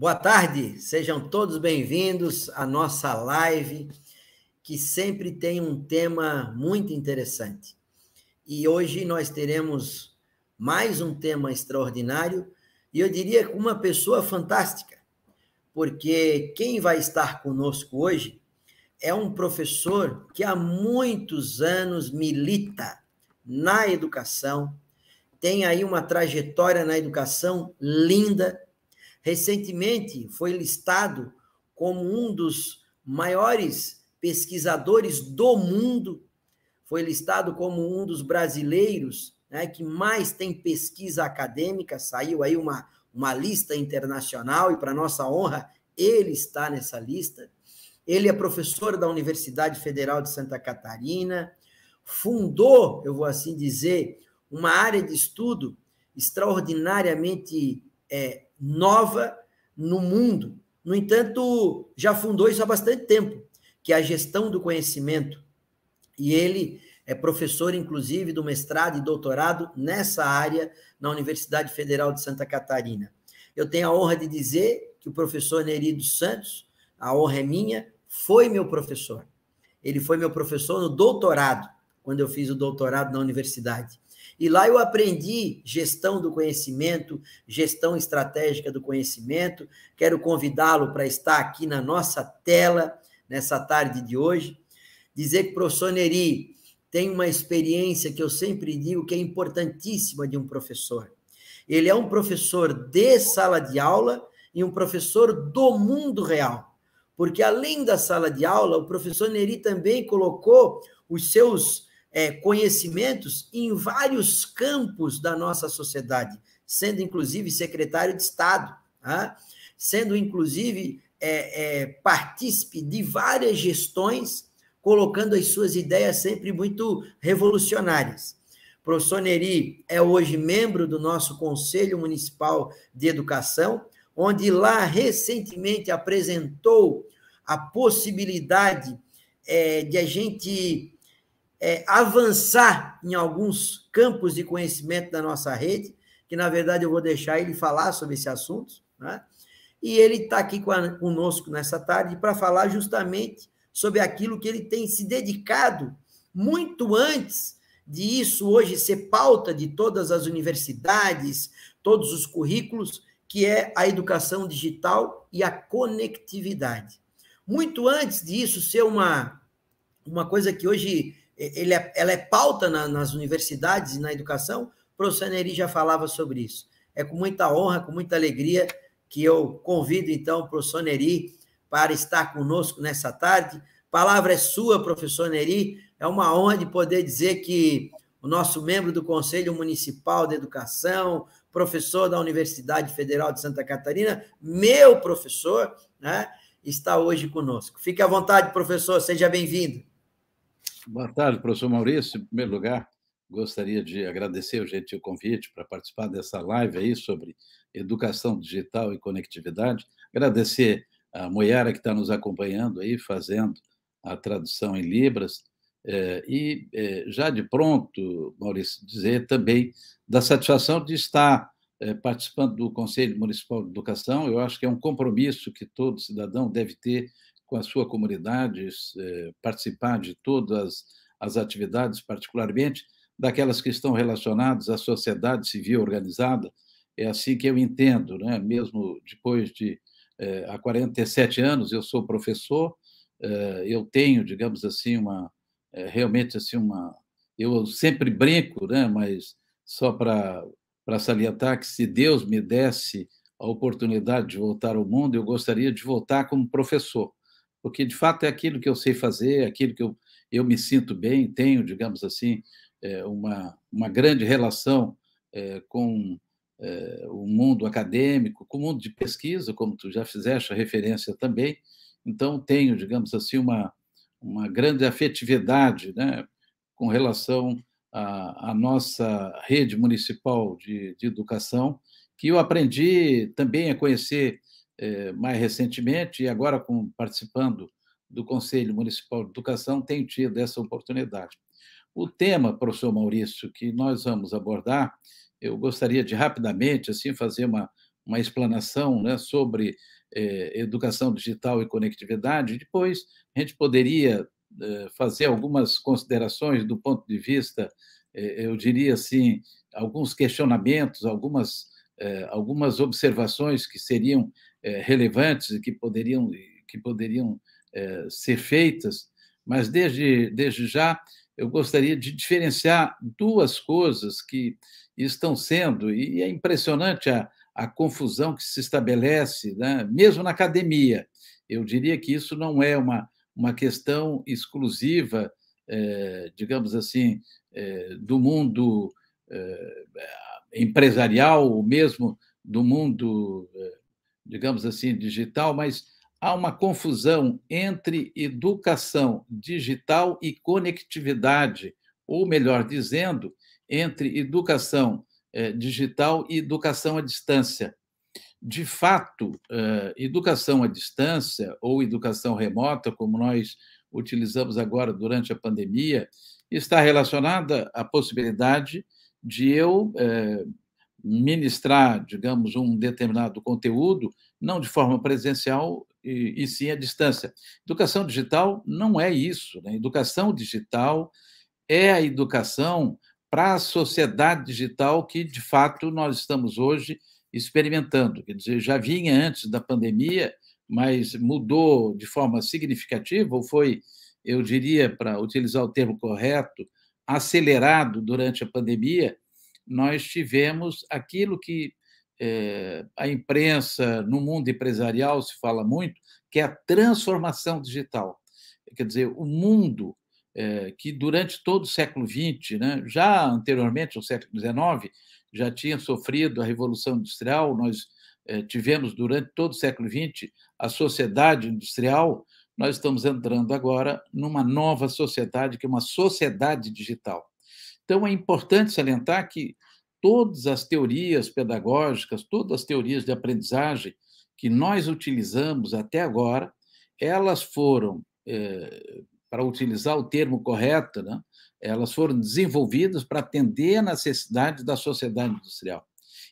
Boa tarde, sejam todos bem-vindos à nossa live, que sempre tem um tema muito interessante. E hoje nós teremos mais um tema extraordinário e eu diria que uma pessoa fantástica, porque quem vai estar conosco hoje é um professor que há muitos anos milita na educação, tem aí uma trajetória na educação linda Recentemente foi listado como um dos maiores pesquisadores do mundo, foi listado como um dos brasileiros né, que mais tem pesquisa acadêmica, saiu aí uma, uma lista internacional e, para nossa honra, ele está nessa lista. Ele é professor da Universidade Federal de Santa Catarina, fundou, eu vou assim dizer, uma área de estudo extraordinariamente é, nova no mundo. No entanto, já fundou isso há bastante tempo, que é a gestão do conhecimento. E ele é professor, inclusive, do mestrado e doutorado nessa área na Universidade Federal de Santa Catarina. Eu tenho a honra de dizer que o professor Nerido Santos, a honra é minha, foi meu professor. Ele foi meu professor no doutorado, quando eu fiz o doutorado na universidade. E lá eu aprendi gestão do conhecimento, gestão estratégica do conhecimento. Quero convidá-lo para estar aqui na nossa tela nessa tarde de hoje. Dizer que o professor Neri tem uma experiência que eu sempre digo que é importantíssima de um professor. Ele é um professor de sala de aula e um professor do mundo real. Porque além da sala de aula, o professor Neri também colocou os seus é, conhecimentos em vários campos da nossa sociedade, sendo inclusive secretário de Estado, tá? sendo inclusive é, é, partícipe de várias gestões, colocando as suas ideias sempre muito revolucionárias. O professor Neri é hoje membro do nosso Conselho Municipal de Educação, onde lá recentemente apresentou a possibilidade é, de a gente é, avançar em alguns campos de conhecimento da nossa rede, que na verdade eu vou deixar ele falar sobre esse assunto, né? e ele está aqui a, conosco nessa tarde para falar justamente sobre aquilo que ele tem se dedicado muito antes de isso hoje ser pauta de todas as universidades, todos os currículos, que é a educação digital e a conectividade. Muito antes disso ser uma, uma coisa que hoje ele é, ela é pauta na, nas universidades e na educação. O professor Neri já falava sobre isso. É com muita honra, com muita alegria, que eu convido, então, o professor Neri para estar conosco nessa tarde. Palavra é sua, professor Neri. É uma honra de poder dizer que o nosso membro do Conselho Municipal de Educação, professor da Universidade Federal de Santa Catarina, meu professor, né, está hoje conosco. Fique à vontade, professor, seja bem-vindo. Boa tarde, professor Maurício. Em primeiro lugar, gostaria de agradecer o gentil convite para participar dessa live aí sobre educação digital e conectividade. Agradecer a Moiara que está nos acompanhando aí, fazendo a tradução em Libras. É, e é, já de pronto, Maurício, dizer também da satisfação de estar é, participando do Conselho Municipal de Educação. Eu acho que é um compromisso que todo cidadão deve ter com a sua comunidade, eh, participar de todas as atividades, particularmente daquelas que estão relacionadas à sociedade civil organizada. É assim que eu entendo, né? mesmo depois de eh, há 47 anos eu sou professor, eh, eu tenho, digamos assim, uma realmente assim uma eu sempre brinco, né? Mas só para para salientar que se Deus me desse a oportunidade de voltar ao mundo, eu gostaria de voltar como professor porque de fato é aquilo que eu sei fazer, é aquilo que eu, eu me sinto bem, tenho, digamos assim, é, uma, uma grande relação é, com é, o mundo acadêmico, com o mundo de pesquisa, como tu já fizeste a referência também, então tenho, digamos assim, uma, uma grande afetividade né, com relação à, à nossa rede municipal de, de educação, que eu aprendi também a conhecer eh, mais recentemente, e agora com, participando do Conselho Municipal de Educação, tem tido essa oportunidade. O tema, professor Maurício, que nós vamos abordar, eu gostaria de rapidamente assim fazer uma, uma explanação né, sobre eh, educação digital e conectividade. Depois, a gente poderia eh, fazer algumas considerações do ponto de vista, eh, eu diria assim, alguns questionamentos, algumas, eh, algumas observações que seriam eh, relevantes que poderiam, que poderiam eh, ser feitas, mas desde, desde já eu gostaria de diferenciar duas coisas que estão sendo, e é impressionante a, a confusão que se estabelece, né? mesmo na academia. Eu diria que isso não é uma, uma questão exclusiva, eh, digamos assim, eh, do mundo eh, empresarial, ou mesmo do mundo eh, digamos assim, digital, mas há uma confusão entre educação digital e conectividade, ou melhor dizendo, entre educação eh, digital e educação à distância. De fato, eh, educação à distância ou educação remota, como nós utilizamos agora durante a pandemia, está relacionada à possibilidade de eu eh, ministrar, digamos, um determinado conteúdo, não de forma presencial e, e sim à distância. Educação digital não é isso. Né? Educação digital é a educação para a sociedade digital que, de fato, nós estamos hoje experimentando. Quer dizer, já vinha antes da pandemia, mas mudou de forma significativa, ou foi, eu diria, para utilizar o termo correto, acelerado durante a pandemia, nós tivemos aquilo que é, a imprensa, no mundo empresarial, se fala muito, que é a transformação digital. Quer dizer, o mundo é, que, durante todo o século XX, né, já anteriormente no século XIX, já tinha sofrido a Revolução Industrial, nós é, tivemos durante todo o século XX a sociedade industrial, nós estamos entrando agora numa nova sociedade, que é uma sociedade digital. Então, é importante salientar que todas as teorias pedagógicas, todas as teorias de aprendizagem que nós utilizamos até agora, elas foram, é, para utilizar o termo correto, né, elas foram desenvolvidas para atender a necessidade da sociedade industrial.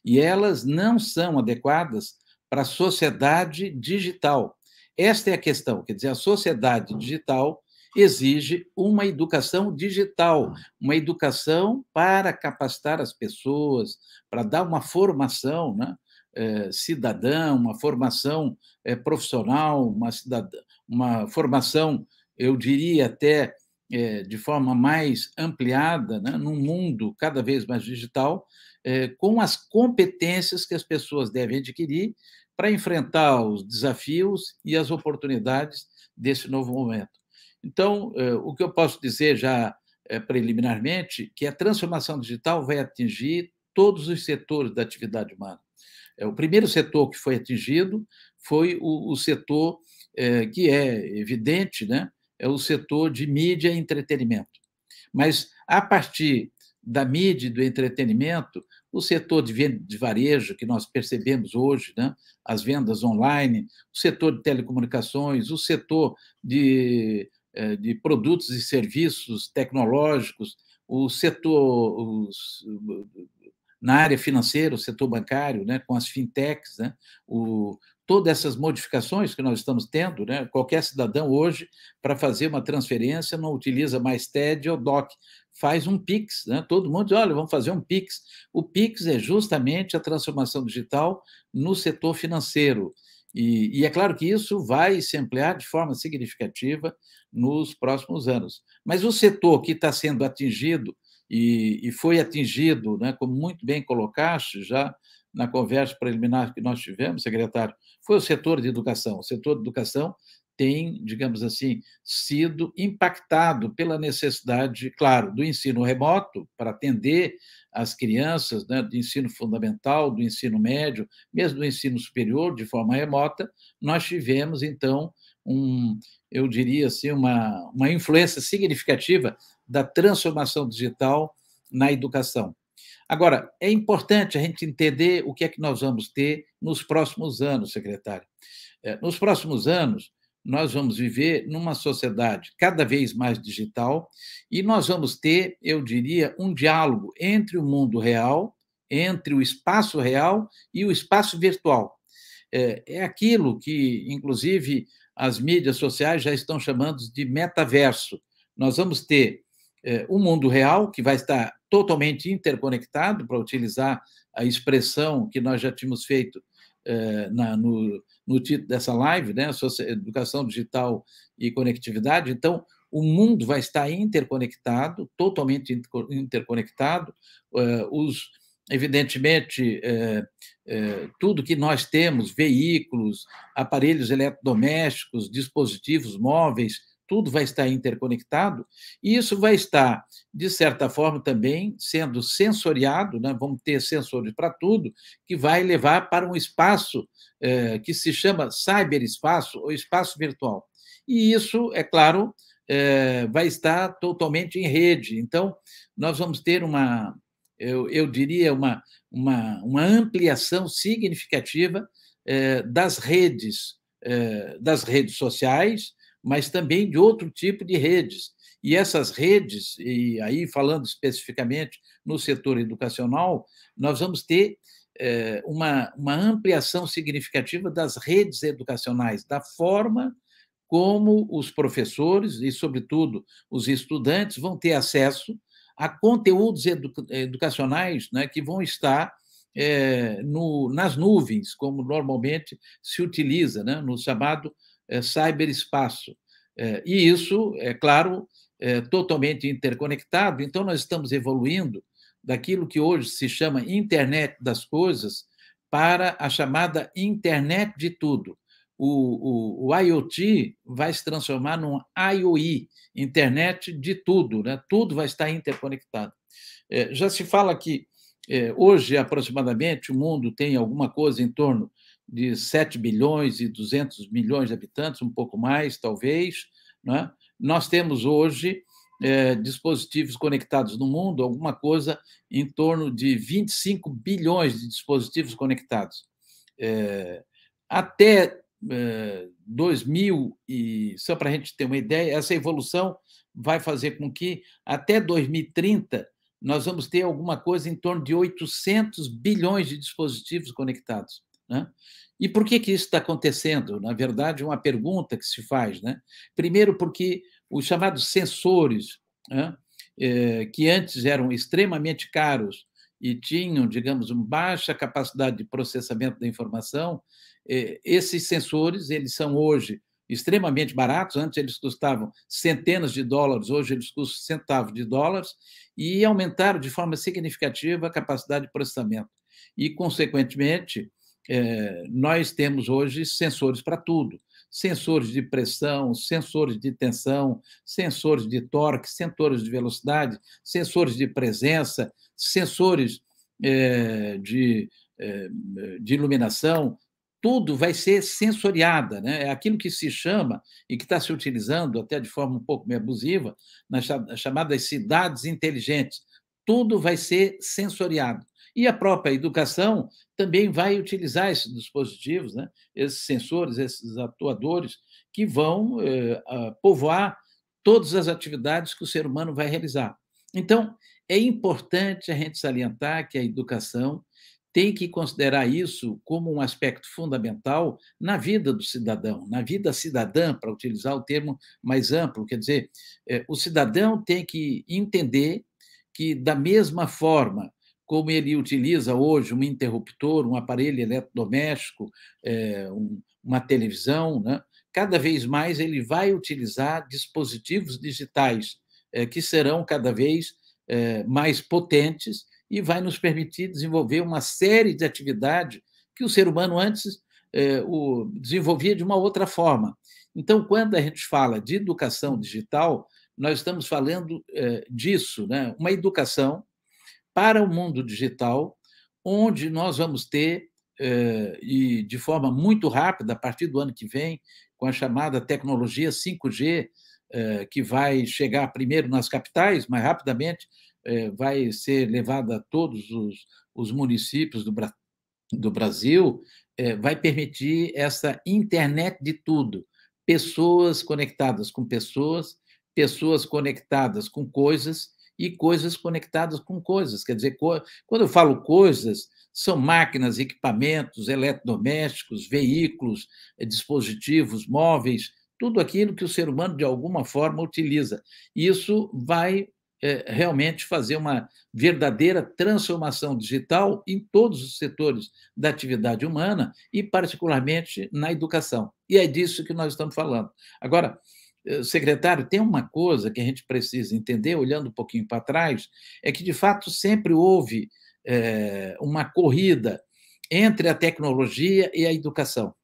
E elas não são adequadas para a sociedade digital. Esta é a questão, quer dizer, a sociedade digital exige uma educação digital, uhum. uma educação para capacitar as pessoas, para dar uma formação né, eh, cidadã, uma formação eh, profissional, uma, cidadã, uma formação, eu diria até eh, de forma mais ampliada, né, num mundo cada vez mais digital, com as competências que as pessoas devem adquirir para enfrentar os desafios e as oportunidades desse novo momento. Então, eh, o que eu posso dizer já eh, preliminarmente, que a transformação digital vai atingir todos os setores da atividade humana. Eh, o primeiro setor que foi atingido foi o, setor que é evidente, né? é o setor de mídia e entretenimento. Mas, a partir da mídia e do entretenimento, o setor de, de varejo, que nós percebemos hoje, né? as vendas online, o setor de telecomunicações, o setor de eh, de produtos e serviços tecnológicos, o setor os, na área financeira, o setor bancário, né, com as fintechs, né, o, todas essas modificações que nós estamos tendo, né, qualquer cidadão hoje, para fazer uma transferência, não utiliza mais TED ou DOC, faz um PIX, né, todo mundo diz, olha, vamos fazer um PIX. O PIX é justamente a transformação digital no setor financeiro, e, e, é claro que isso vai se ampliar de forma significativa nos próximos anos. Mas o setor que está sendo atingido e, e foi atingido, né, como muito bem colocaste já na conversa preliminar que nós tivemos, secretário, foi o setor de educação. O setor de educação tem, digamos assim, sido impactado pela necessidade, claro, do ensino remoto para atender as crianças, né, do ensino fundamental, do ensino médio, mesmo do ensino superior, de forma remota, nós tivemos, então, um, eu diria assim, uma, uma influência significativa da transformação digital na educação. Agora, é importante a gente entender o que é que nós vamos ter nos próximos anos, secretário. É, nos próximos anos, nós vamos viver numa sociedade cada vez mais digital e nós vamos ter, eu diria, um diálogo entre o mundo real, entre o espaço real e o espaço virtual. É, é aquilo que, inclusive, as mídias sociais já estão chamando de metaverso. Nós vamos ter é, o mundo real, que vai estar totalmente interconectado, para utilizar a expressão que nós já tínhamos feito eh, na, no, no, título dessa live, né? Educação Digital e Conectividade. Então, o mundo vai estar interconectado, totalmente interconectado. Eh, os, evidentemente, eh, tudo que nós temos, veículos, aparelhos eletrodomésticos, dispositivos móveis, tudo vai estar interconectado, e isso vai estar, de certa forma, também sendo sensoriado, né? vamos ter sensores para tudo, que vai levar para um espaço eh, que se chama cyberespaço ou espaço virtual. E isso, é claro, eh, vai estar totalmente em rede. Então, nós vamos ter uma, eu, eu diria, uma, uma, uma ampliação significativa eh, das redes das redes sociais mas também de outro tipo de redes. E essas redes, e aí falando especificamente no setor educacional, nós vamos ter é, uma, uma ampliação significativa das redes educacionais, da forma como os professores e, sobretudo, os estudantes vão ter acesso a conteúdos edu educacionais né, que vão estar é, no, nas nuvens, como normalmente se utiliza, né, no chamado é, cyberespaço. É, e isso, é claro, é totalmente interconectado, então nós estamos evoluindo daquilo que hoje se chama internet das coisas para a chamada internet de tudo. O, o, o IoT vai se transformar num IoI, internet de tudo, né? tudo vai estar interconectado. É, já se fala que é, hoje, aproximadamente, o mundo tem alguma coisa em torno de 7 bilhões e 200 milhões de habitantes, um pouco mais, talvez. Né? Nós temos hoje é, dispositivos conectados no mundo, alguma coisa em torno de 25 bilhões de dispositivos conectados. É, até é, 2000, e só para a gente ter uma ideia, essa evolução vai fazer com que até 2030 nós vamos ter alguma coisa em torno de 800 bilhões de dispositivos conectados. Né? E por que, que isso está acontecendo? Na verdade, é uma pergunta que se faz. Né? Primeiro, porque os chamados sensores, né? é, que antes eram extremamente caros e tinham, digamos, uma baixa capacidade de processamento da informação, é, esses sensores eles são hoje extremamente baratos. Antes eles custavam centenas de dólares, hoje eles custam centavos de dólares e aumentaram de forma significativa a capacidade de processamento. E, consequentemente, é, nós temos hoje sensores para tudo: sensores de pressão, sensores de tensão, sensores de torque, sensores de velocidade, sensores de presença, sensores é, de, é, de iluminação. Tudo vai ser sensoriada, né? É aquilo que se chama e que está se utilizando até de forma um pouco meio abusiva nas chamadas cidades inteligentes. Tudo vai ser sensoriado. E a própria educação também vai utilizar esses dispositivos, né? esses sensores, esses atuadores, que vão eh, povoar todas as atividades que o ser humano vai realizar. Então, é importante a gente salientar que a educação tem que considerar isso como um aspecto fundamental na vida do cidadão, na vida cidadã, para utilizar o termo mais amplo, quer dizer, eh, o cidadão tem que entender que, da mesma forma como ele utiliza hoje um interruptor, um aparelho eletrodoméstico, é, uma televisão, né? cada vez mais ele vai utilizar dispositivos digitais é, que serão cada vez é, mais potentes e vai nos permitir desenvolver uma série de atividades que o ser humano antes desenvolvia de uma outra forma. Então, quando a gente fala de educação digital, nós estamos falando disso, né? uma educação para o mundo digital, onde nós vamos ter, eh, e de forma muito rápida, a partir do ano que vem, com a chamada tecnologia 5G, eh, que vai chegar primeiro nas capitais, mas rapidamente eh, vai ser levada a todos os, os municípios do, Bra do Brasil, vai permitir essa internet de tudo. Pessoas conectadas com pessoas, pessoas conectadas com coisas e coisas conectadas com coisas. Quer dizer, quando eu falo coisas, são máquinas, equipamentos, eletrodomésticos, veículos, eh, dispositivos, móveis, tudo aquilo que o ser humano, de alguma forma, utiliza. Isso vai eh, realmente fazer uma verdadeira transformação digital em todos os setores da atividade humana e, particularmente, na educação. E é disso que nós estamos falando. Agora, eh, secretário, tem uma coisa que a gente precisa entender, olhando um pouquinho para trás, é que, de fato, sempre houve é, uma corrida entre a tecnologia e a educação.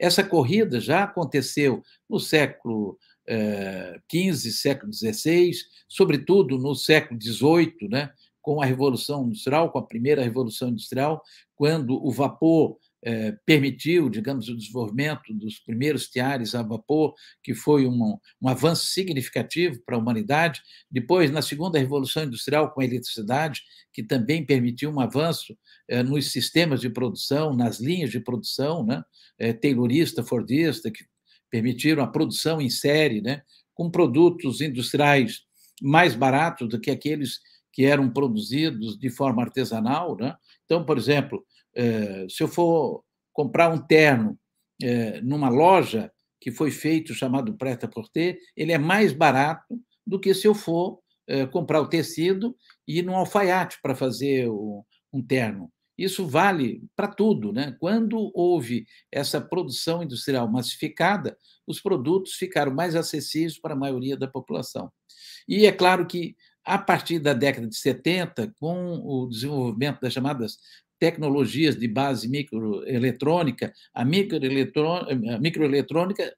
Essa corrida já aconteceu no século XV, eh, é, século XVI, sobretudo no século XVIII, né, com a Revolução Industrial, com a primeira Revolução Industrial, quando o vapor eh, permitiu, digamos, o desenvolvimento dos primeiros tiares a vapor, que foi um, um avanço significativo para a humanidade. Depois, na segunda revolução industrial com a eletricidade, que também permitiu um avanço eh, nos sistemas de produção, nas linhas de produção, né? Eh, taylorista, Fordista, que permitiram a produção em série, né? com produtos industriais mais baratos do que aqueles que eram produzidos de forma artesanal. Né? Então, por exemplo, eh, se eu for comprar um terno eh, numa loja que foi feito chamado preta porter ele é mais barato do que se eu for eh, comprar o tecido e ir num alfaiate para fazer um terno. Isso vale para tudo. Né? Quando houve essa produção industrial massificada, os produtos ficaram mais acessíveis para a maioria da população. E é claro que, a partir da década de 70, com o desenvolvimento das chamadas tecnologias de base microeletrônica, a microeletrônica,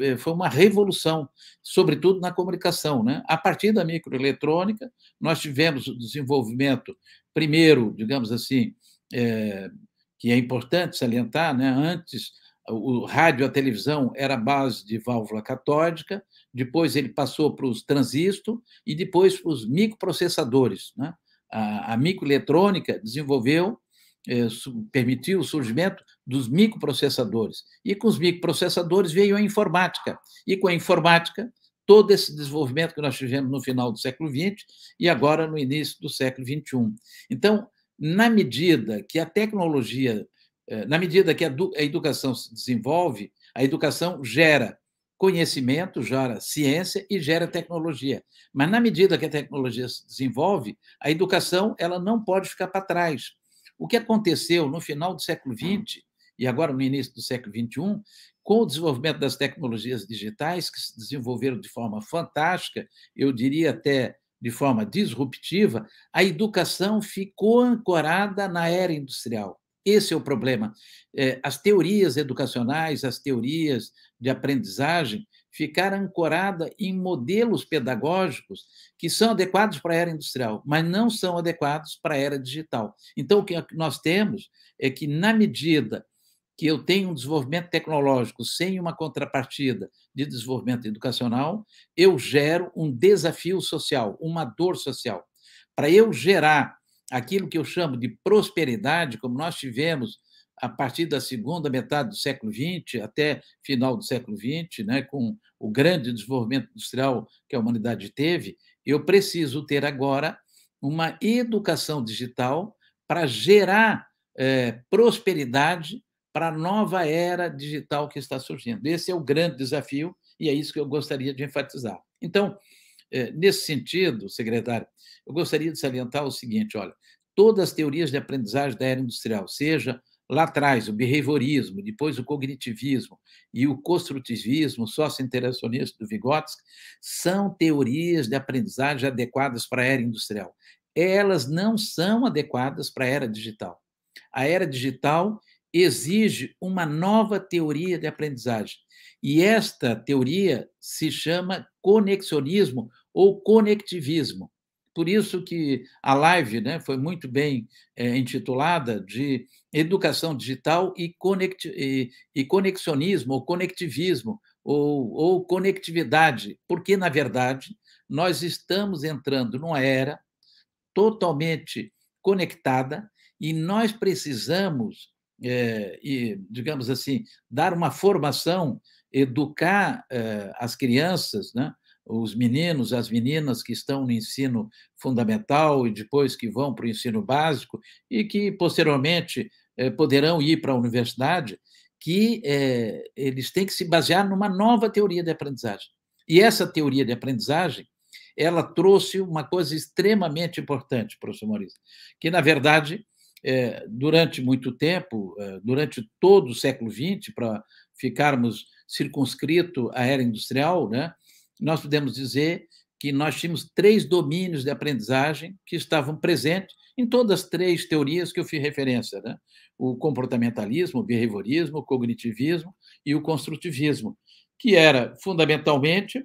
eh, foi uma revolução, sobretudo na comunicação. Né? A partir da microeletrônica, nós tivemos o desenvolvimento, primeiro, digamos assim, é, que é importante salientar, né? antes o rádio a televisão era base de válvula catódica, depois ele passou para os transistos e depois para os microprocessadores. Né? A, a microeletrônica desenvolveu é, permitiu o surgimento dos microprocessadores. E com os microprocessadores veio a informática. E com a informática, todo esse desenvolvimento que nós tivemos no final do século XX e agora no início do século XXI. Então, na medida que a tecnologia, é, na medida que a educação se desenvolve, a educação gera conhecimento, gera ciência e gera tecnologia. Mas na medida que a tecnologia se desenvolve, a educação ela não pode ficar para trás o que aconteceu no final do século XX e agora no início do século XXI, com o desenvolvimento das tecnologias digitais, que se desenvolveram de forma fantástica, eu diria até de forma disruptiva, a educação ficou ancorada na era industrial. Esse é o problema. É, as teorias educacionais, as teorias de aprendizagem, ficar ancorada em modelos pedagógicos que são adequados para a era industrial, mas não são adequados para a era digital. Então, o que nós temos é que, na medida que eu tenho um desenvolvimento tecnológico sem uma contrapartida de desenvolvimento educacional, eu gero um desafio social, uma dor social. Para eu gerar aquilo que eu chamo de prosperidade, como nós tivemos a partir da segunda metade do século XX até final do século XX, né, com o grande desenvolvimento industrial que a humanidade teve, eu preciso ter agora uma educação digital para gerar é, prosperidade para a nova era digital que está surgindo. Esse é o grande desafio e é isso que eu gostaria de enfatizar. Então, é, nesse sentido, secretário, eu gostaria de salientar o seguinte: olha, todas as teorias de aprendizagem da era industrial, seja lá atrás, o behaviorismo, depois o cognitivismo e o construtivismo sócio-interacionista do Vygotsky, são teorias de aprendizagem adequadas para a era industrial. Elas não são adequadas para a era digital. A era digital exige uma nova teoria de aprendizagem. E esta teoria se chama conexionismo ou conectivismo. Por isso que a live né, foi muito bem é, intitulada de Educação Digital e, conect, e, e Conexionismo, ou Conectivismo, ou, ou Conectividade, porque, na verdade, nós estamos entrando numa era totalmente conectada e nós precisamos, é, e, digamos assim, dar uma formação, educar é, as crianças, né? os meninos, as meninas que estão no ensino fundamental e depois que vão para o ensino básico e que posteriormente eh, poderão ir para a universidade, que é, eles têm que se basear numa nova teoria de aprendizagem. E essa teoria de aprendizagem, ela trouxe uma coisa extremamente importante, professor Maurício, que, na verdade, é, durante muito tempo, é, durante todo o século XX, para ficarmos circunscrito à era industrial, né, nós podemos dizer que nós tínhamos três domínios de aprendizagem que estavam presentes em todas as três teorias que eu fiz referência, né? o comportamentalismo, o behaviorismo, o cognitivismo e o construtivismo, que era fundamentalmente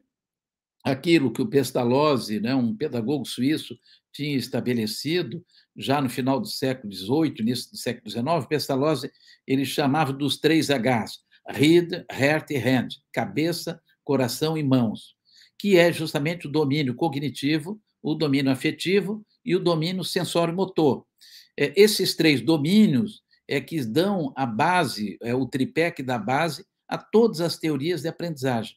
aquilo que o Pestalozzi, né, um pedagogo suíço, tinha estabelecido já no final do século XVIII, início do século XIX, Pestalozzi ele chamava dos três Hs, head, Heart e Hand, cabeça, coração e mãos que é justamente o domínio cognitivo, o domínio afetivo e o domínio sensório-motor. É, esses três domínios é que dão a base, é o tripé que dá base a todas as teorias de aprendizagem.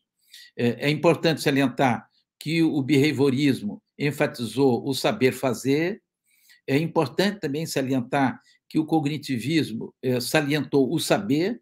É, é importante salientar que o behaviorismo enfatizou o saber fazer, é importante também salientar que o cognitivismo é, salientou o saber,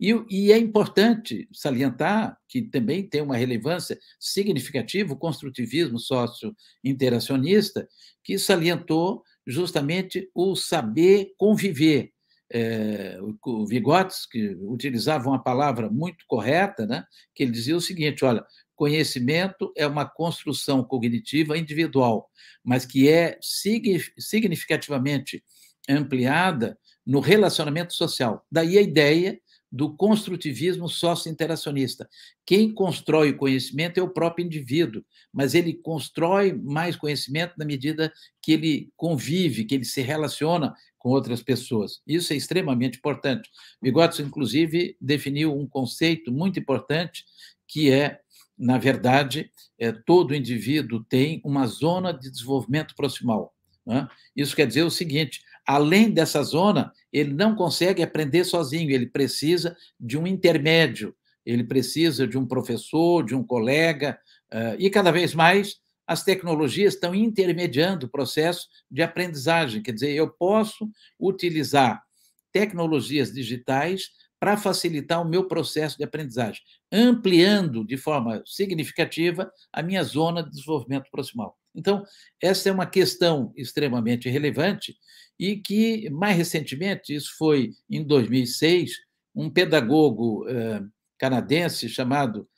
e, e, é importante salientar que também tem uma relevância significativa o construtivismo sócio-interacionista, que salientou justamente o saber conviver. É, o Vigotes, que utilizava uma palavra muito correta, né, que ele dizia o seguinte: olha, conhecimento é uma construção cognitiva individual, mas que é significativamente ampliada no relacionamento social. Daí a ideia do construtivismo socio interacionista Quem constrói o conhecimento é o próprio indivíduo, mas ele constrói mais conhecimento na medida que ele convive, que ele se relaciona com outras pessoas. Isso é extremamente importante. Vygotsky, inclusive, definiu um conceito muito importante que é na verdade, é, todo indivíduo tem uma zona de desenvolvimento proximal. Né? Isso quer dizer o seguinte: além dessa zona, ele não consegue aprender sozinho, ele precisa de um intermédio, ele precisa de um professor, de um colega, eh, e cada vez mais as tecnologias estão intermediando o processo de aprendizagem, quer dizer, eu posso utilizar tecnologias digitais para facilitar o meu processo de aprendizagem, ampliando de forma significativa a minha zona de desenvolvimento proximal. Então, essa é uma questão extremamente relevante e que, mais recentemente, isso foi em 2006, um pedagogo eh, canadense chamado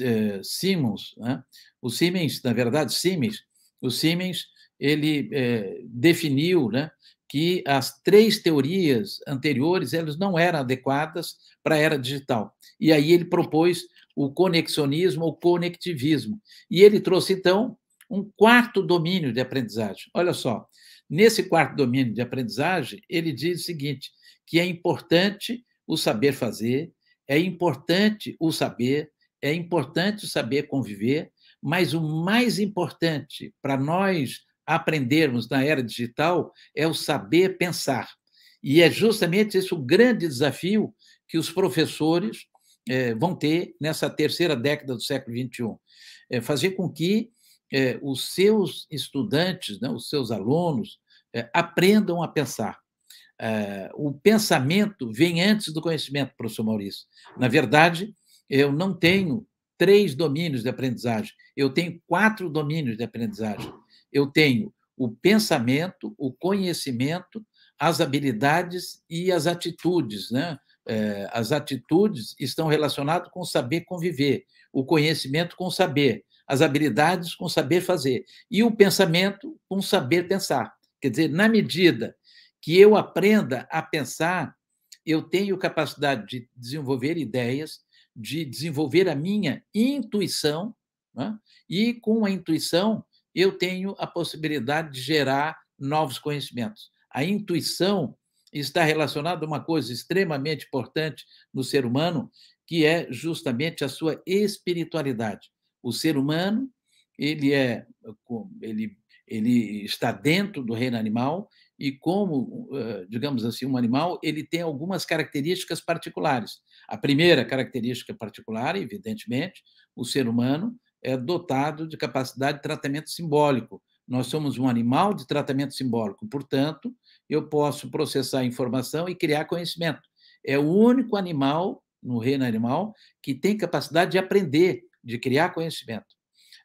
eh, Simmons, né? o na verdade, Simmons, o Siemens, ele é, definiu né, que as três teorias anteriores elas não eram adequadas para a era digital. E aí ele propôs o conexionismo ou conectivismo. E ele trouxe, então, um quarto domínio de aprendizagem. Olha só, Nesse quarto domínio de aprendizagem, ele diz o seguinte: que é importante o saber fazer, é importante o saber, é importante o saber conviver, mas o mais importante para nós aprendermos na era digital é o saber pensar. E é justamente esse o grande desafio que os professores eh, vão ter nessa terceira década do século XXI. É fazer com que é, os seus estudantes, né, os seus alunos, é, aprendam a pensar. É, o pensamento vem antes do conhecimento, professor Maurício. Na verdade, eu não tenho três domínios de aprendizagem, eu tenho quatro domínios de aprendizagem. Eu tenho o pensamento, o conhecimento, as habilidades e as atitudes, né? É, as atitudes estão relacionadas com saber conviver, o conhecimento com saber, as habilidades com saber fazer e o pensamento com saber pensar. Quer dizer, na medida que eu aprenda a pensar, eu tenho capacidade de desenvolver ideias, de desenvolver a minha intuição, né? e com a intuição eu tenho a possibilidade de gerar novos conhecimentos. A intuição está relacionada a uma coisa extremamente importante no ser humano, que é justamente a sua espiritualidade o ser humano, ele é ele ele está dentro do reino animal e como, eh, digamos assim, um animal, ele tem algumas características particulares. A primeira característica particular, evidentemente, o ser humano é dotado de capacidade de tratamento simbólico. Nós somos um animal de tratamento simbólico, portanto, eu posso processar informação e criar conhecimento. É o único animal no reino animal que tem capacidade de aprender, de criar conhecimento.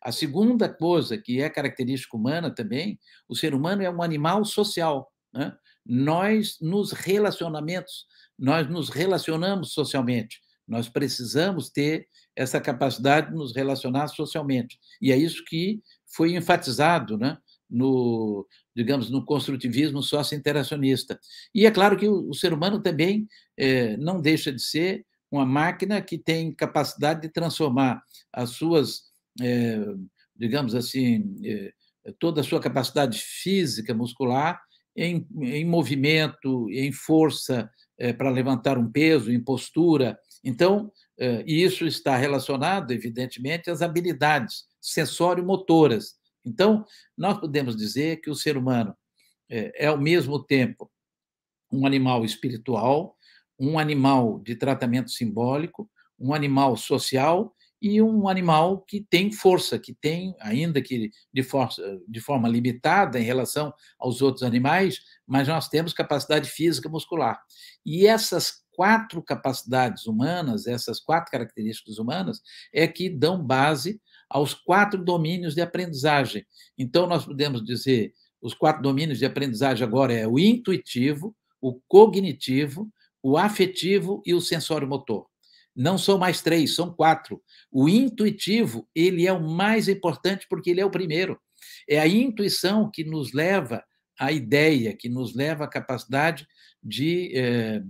A segunda coisa que é característica humana também, o ser humano é um animal social. Né? Nós nos relacionamentos, nós nos relacionamos socialmente. Nós precisamos ter essa capacidade de nos relacionar socialmente. E é isso que foi enfatizado, né? no, digamos, no construtivismo socio interacionista E é claro que o, ser humano também eh, não deixa de ser uma máquina que tem capacidade de transformar as suas, é, digamos assim, é, toda a sua capacidade física muscular em, em movimento, em força é, para levantar um peso, em postura. Então, isso está relacionado, evidentemente, às habilidades sensório-motoras. Então, nós podemos dizer que o ser humano é, ao mesmo tempo, um animal espiritual, um animal de tratamento simbólico, um animal social e um animal que tem força, que tem, ainda que de, força, de forma limitada em relação aos outros animais, mas nós temos capacidade física muscular. E essas quatro capacidades humanas, essas quatro características humanas, é que dão base aos quatro domínios de aprendizagem. Então, nós podemos dizer, os quatro domínios de aprendizagem agora é o intuitivo, o cognitivo, o afetivo e o sensório motor. Não são mais três, são quatro. O intuitivo, ele é o mais importante porque ele é o primeiro. É a intuição que nos leva à ideia, que nos leva à capacidade de eh,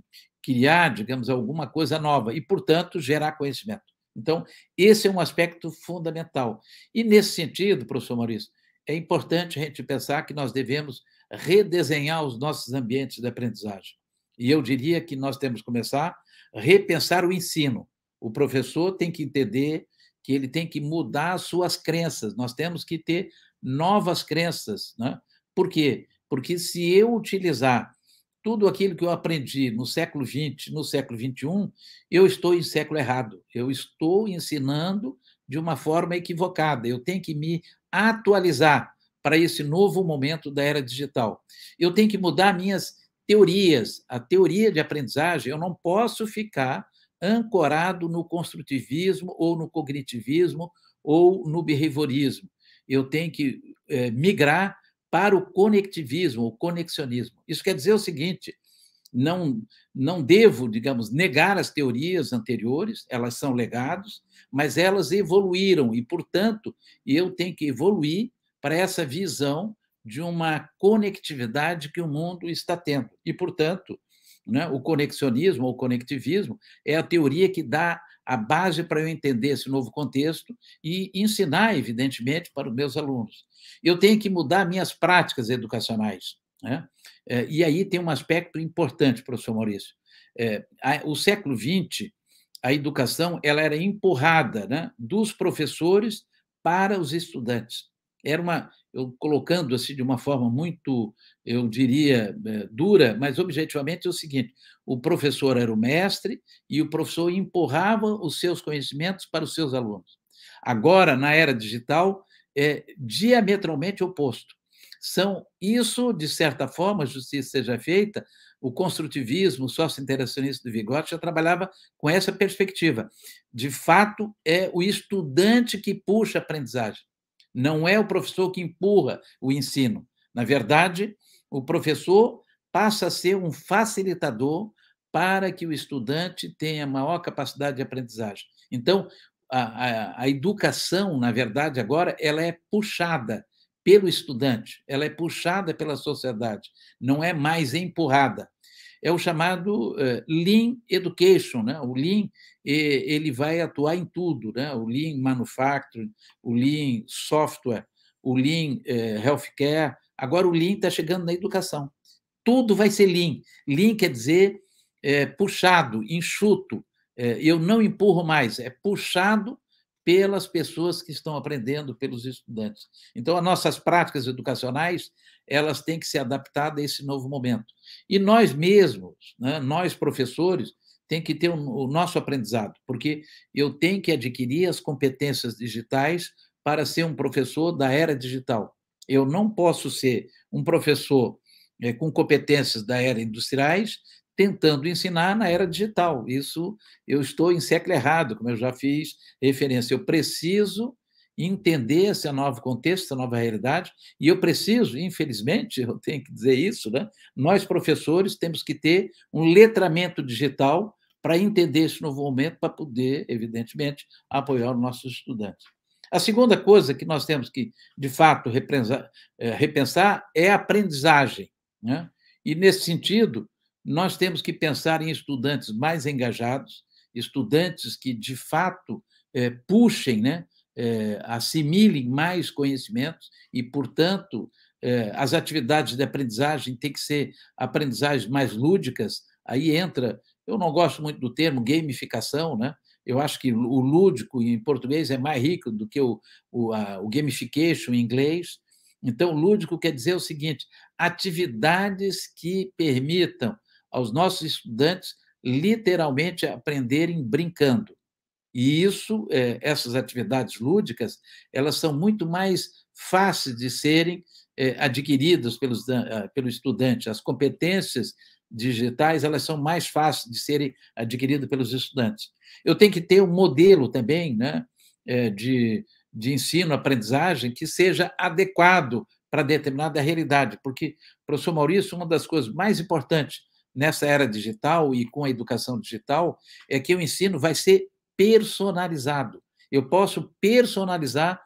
criar, digamos, alguma coisa nova e, portanto, gerar conhecimento. Então, esse é um aspecto fundamental. E, nesse sentido, professor Maurício, é importante a gente pensar que nós devemos redesenhar os nossos ambientes de aprendizagem. E eu diria que nós temos que começar repensar o ensino. O professor tem que entender que ele tem que mudar as suas crenças. Nós temos que ter novas crenças. Né? Por quê? Porque se eu utilizar tudo aquilo que eu aprendi no século XX, no século XXI, eu estou em século errado. Eu estou ensinando de uma forma equivocada. Eu tenho que me atualizar para esse novo momento da era digital. Eu tenho que mudar minhas teorias. A teoria de aprendizagem, eu não posso ficar ancorado no construtivismo ou no cognitivismo ou no behaviorismo. Eu tenho que é, migrar para o conectivismo, o conexionismo. Isso quer dizer o seguinte: não, não devo, digamos, negar as teorias anteriores, elas são legados, mas elas evoluíram e, portanto, eu tenho que evoluir para essa visão de uma conectividade que o mundo está tendo. E, portanto, né, o conexionismo ou conectivismo é a teoria que dá a base para eu entender esse novo contexto e ensinar, evidentemente, para os meus alunos. Eu tenho que mudar minhas práticas educacionais. Né? É, e aí tem um aspecto importante, professor Maurício. É, o século XX, a educação ela era empurrada né, dos professores para os estudantes. Era uma, eu colocando assim de uma forma muito, eu diria, eh, dura, mas objetivamente é o seguinte: o professor era o mestre e o professor empurrava os seus conhecimentos para os seus alunos. Agora, na era digital, é diametralmente oposto. São isso, de certa forma, justiça seja feita, o construtivismo, o sócio-interacionista do Vygotsky já trabalhava com essa perspectiva. De fato, é o estudante que puxa a aprendizagem. Não é o professor que empurra o ensino. Na verdade, o professor passa a ser um facilitador para que o estudante tenha maior capacidade de aprendizagem. Então, a, a, a, educação, na verdade, agora, ela é puxada pelo estudante, ela é puxada pela sociedade, não é mais empurrada. É o chamado uh, Lean Education, né? o Lean ele vai atuar em tudo, né? o Lean Manufacturing, o Lean Software, o Lean eh, Healthcare, agora o Lean está chegando na educação. Tudo vai ser Lean. Lean quer dizer é, puxado, enxuto, é, eu não empurro mais, é puxado pelas pessoas que estão aprendendo, pelos estudantes. Então, as nossas práticas educacionais elas têm que se adaptar a esse novo momento. E nós mesmos, né, nós professores, tem que ter o nosso aprendizado, porque eu tenho que adquirir as competências digitais para ser um professor da era digital. Eu não posso ser um professor eh, com competências da era industriais tentando ensinar na era digital. Isso eu estou em século errado, como eu já fiz referência. Eu preciso entender esse novo contexto, essa nova realidade, e eu preciso, infelizmente, eu tenho que dizer isso, né? nós professores temos que ter um letramento digital para entender esse novo momento, para poder, evidentemente, apoiar os nossos estudantes. A segunda coisa que nós temos que, de fato, eh, repensar é a aprendizagem. Né? E, nesse sentido, nós temos que pensar em estudantes mais engajados, estudantes que, de fato, eh, puxem né, é, assimilem mais conhecimentos e, portanto, é, as atividades de aprendizagem têm que ser aprendizagens mais lúdicas. Aí entra, eu não gosto muito do termo gamificação, né? Eu acho que o lúdico em português é mais rico do que o, o, a, o gamification em inglês. Então, lúdico quer dizer o seguinte: atividades que permitam aos nossos estudantes literalmente aprenderem brincando. E isso, eh, essas atividades lúdicas, elas são muito mais fáceis de serem eh, adquiridas pelos, ah, pelo estudante. As competências digitais elas são mais fáceis de serem adquiridas pelos estudantes. Eu tenho que ter um modelo também né, eh, de, de ensino-aprendizagem que seja adequado para determinada realidade, porque, professor Maurício, uma das coisas mais importantes nessa era digital e com a educação digital é que o ensino vai ser personalizado. Eu posso personalizar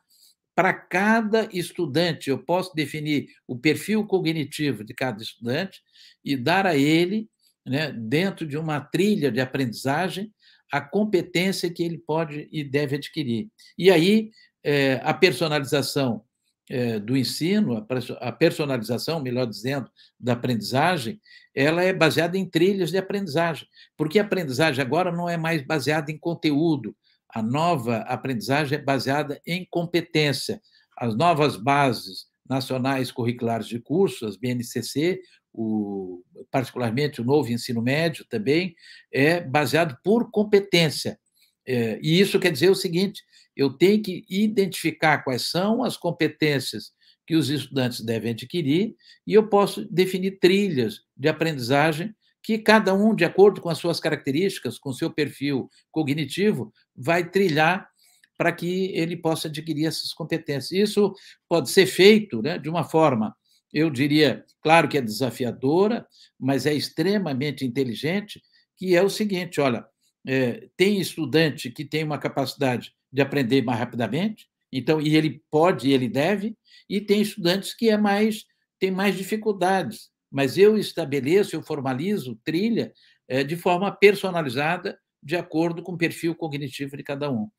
para cada estudante, eu posso definir o perfil cognitivo de cada estudante e dar a ele, né, dentro de uma trilha de aprendizagem, a competência que ele pode e deve adquirir. E aí, é, a personalização eh, do ensino, a personalização, melhor dizendo, da aprendizagem, ela é baseada em trilhas de aprendizagem, porque a aprendizagem agora não é mais baseada em conteúdo, a nova aprendizagem é baseada em competência. As novas bases nacionais curriculares de curso, as BNCC, o, particularmente o novo ensino médio também, é baseado por competência. É, e isso quer dizer o seguinte: eu tenho que identificar quais são as competências que os estudantes devem adquirir e eu posso definir trilhas de aprendizagem que cada um, de acordo com as suas características, com seu perfil cognitivo, vai trilhar para que ele possa adquirir essas competências. Isso pode ser feito né, de uma forma, eu diria, claro que é desafiadora, mas é extremamente inteligente, que é o seguinte: olha, é, tem estudante que tem uma capacidade de aprender mais rapidamente. Então, e ele pode, e ele deve, e tem estudantes que é mais tem mais dificuldades. Mas eu estabeleço, eu formalizo trilha é, de forma personalizada, de acordo com o perfil cognitivo de cada um.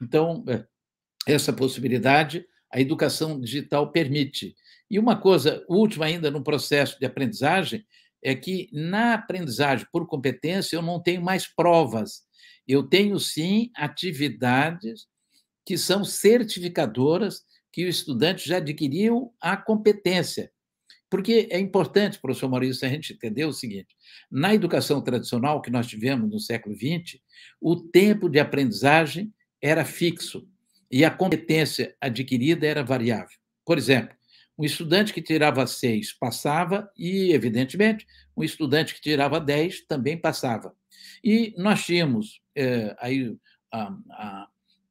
Então, é, essa possibilidade a educação digital permite. E uma coisa última ainda no processo de aprendizagem é que na aprendizagem por competência eu não tenho mais provas, eu tenho sim atividades que são certificadoras que o estudante já adquiriu a competência. Porque é importante, professor Maurício, a gente entender o seguinte: na educação tradicional que nós tivemos no século XX, o tempo de aprendizagem era fixo e a competência adquirida era variável. Por exemplo, um estudante que tirava seis passava e, evidentemente, um estudante que tirava dez também passava. E nós tínhamos eh, aí, a, a,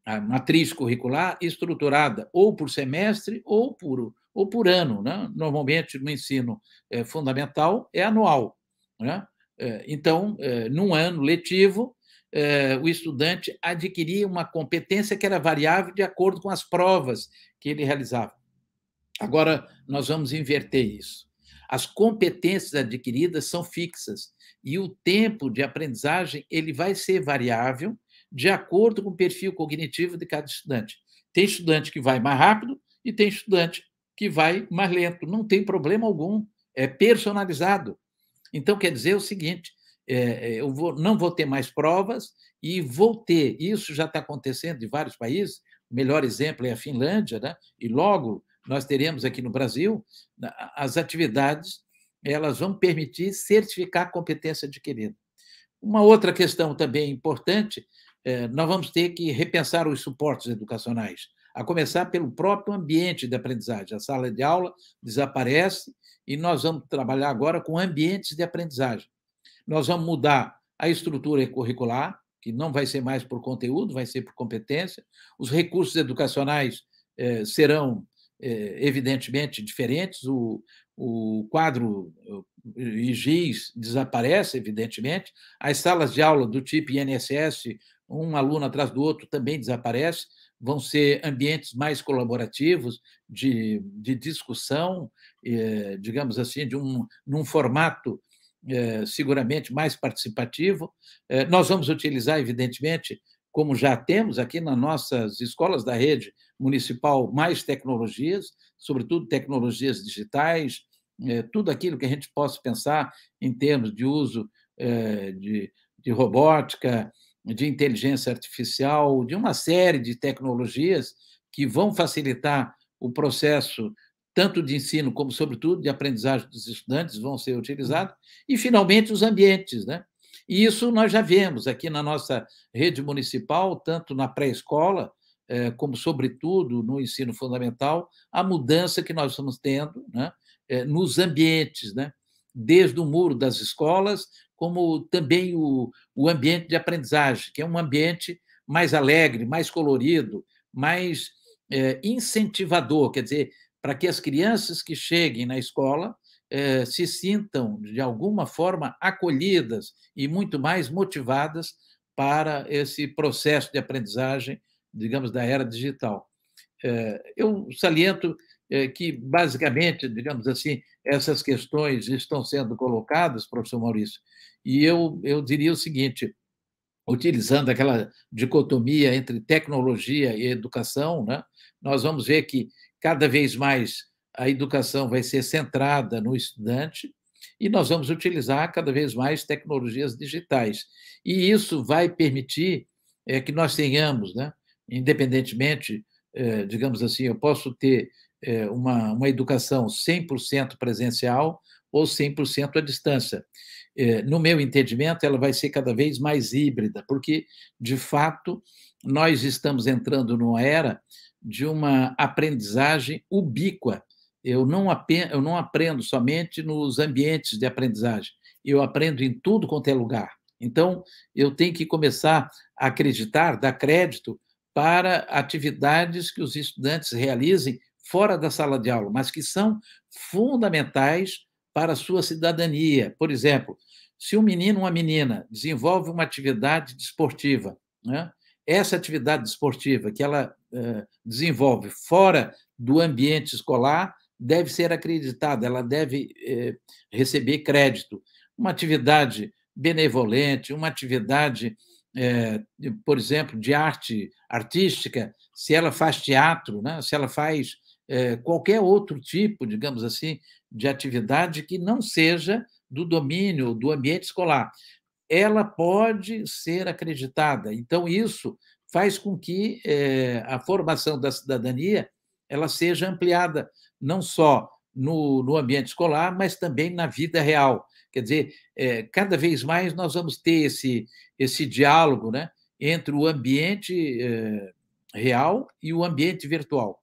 a, matriz curricular estruturada ou por semestre ou por, ou por ano. Né? Normalmente, no ensino eh, fundamental, é anual. Né? Eh, então, num ano letivo, o estudante adquiria uma competência que era variável de acordo com as provas que ele realizava. Agora, nós vamos inverter isso. As competências adquiridas são fixas e o tempo de aprendizagem ele vai ser variável de acordo com o perfil cognitivo de cada estudante. Tem estudante que vai mais rápido e tem estudante que vai mais lento. Não tem problema algum, é personalizado. Então, quer dizer o seguinte: é, é eu vou, não vou ter mais provas e vou ter. Isso já está acontecendo em vários países. O melhor exemplo é a Finlândia, né? e logo nós teremos aqui no Brasil as atividades elas vão permitir certificar a competência adquirida. Uma outra questão também importante, é, nós vamos ter que repensar os suportes educacionais, a começar pelo próprio ambiente de aprendizagem. A sala de aula desaparece e nós vamos trabalhar agora com ambientes de aprendizagem. Nós vamos mudar a estrutura curricular, que não vai ser mais por conteúdo, vai ser por competência. Os recursos educacionais é, serão é, evidentemente diferentes o quadro eh, IGIS desaparece, evidentemente, as salas de aula do tipo INSS, um aluno atrás do outro, também desaparece, vão ser ambientes mais colaborativos, de, de discussão, eh, digamos assim, de um, num formato eh, seguramente mais participativo. nós vamos utilizar, evidentemente, como já temos aqui nas nossas escolas da rede municipal, mais tecnologias, sobretudo tecnologias digitais, é, tudo aquilo que a gente possa pensar em termos de uso é, de, de robótica, de inteligência artificial, de uma série de tecnologias que vão facilitar o processo tanto de ensino como, sobretudo, de aprendizagem dos estudantes vão ser utilizados, e, finalmente, os ambientes. Né? E isso nós já vemos aqui na nossa rede municipal, tanto na pré-escola, eh, como, sobretudo, no ensino fundamental, a mudança que nós estamos tendo né? Eh, nos ambientes, né? desde o muro das escolas, como também o, o ambiente de aprendizagem, que é um ambiente mais alegre, mais colorido, mais é, incentivador, quer dizer, para que as crianças que cheguem na escola é, se sintam, de alguma forma, acolhidas e muito mais motivadas para esse processo de aprendizagem, digamos, da era digital. É, eu saliento é, que, basicamente, digamos assim, essas questões estão sendo colocadas, professor Maurício, e eu, eu diria o seguinte, utilizando aquela dicotomia entre tecnologia e educação, né, nós vamos ver que cada vez mais a educação vai ser centrada no estudante e nós vamos utilizar cada vez mais tecnologias digitais. E isso vai permitir é, que nós tenhamos, né, independentemente, é, digamos assim, eu posso ter é, uma, uma educação 100% presencial ou 100% à distância. É, no meu entendimento, ela vai ser cada vez mais híbrida, porque, de fato, nós estamos entrando numa era de uma aprendizagem ubíqua. Eu não, eu não aprendo somente nos ambientes de aprendizagem, eu aprendo em tudo quanto é lugar. Então, eu tenho que começar a acreditar, dar crédito para atividades que os estudantes realizem fora da sala de aula, mas que são fundamentais para a sua cidadania. Por exemplo, se um menino ou uma menina desenvolve uma atividade desportiva, né? essa atividade desportiva que ela eh, desenvolve fora do ambiente escolar deve ser acreditada, ela deve eh, receber crédito. Uma atividade benevolente, uma atividade, eh, por exemplo, de arte artística, se ela faz teatro, né? se ela faz é, qualquer outro tipo, digamos assim, de atividade que não seja do domínio do ambiente escolar. Ela pode ser acreditada. Então, isso faz com que é, a formação da cidadania ela seja ampliada, não só no, no ambiente escolar, mas também na vida real. Quer dizer, é, cada vez mais nós vamos ter esse, esse diálogo né, entre o ambiente é, real e o ambiente virtual.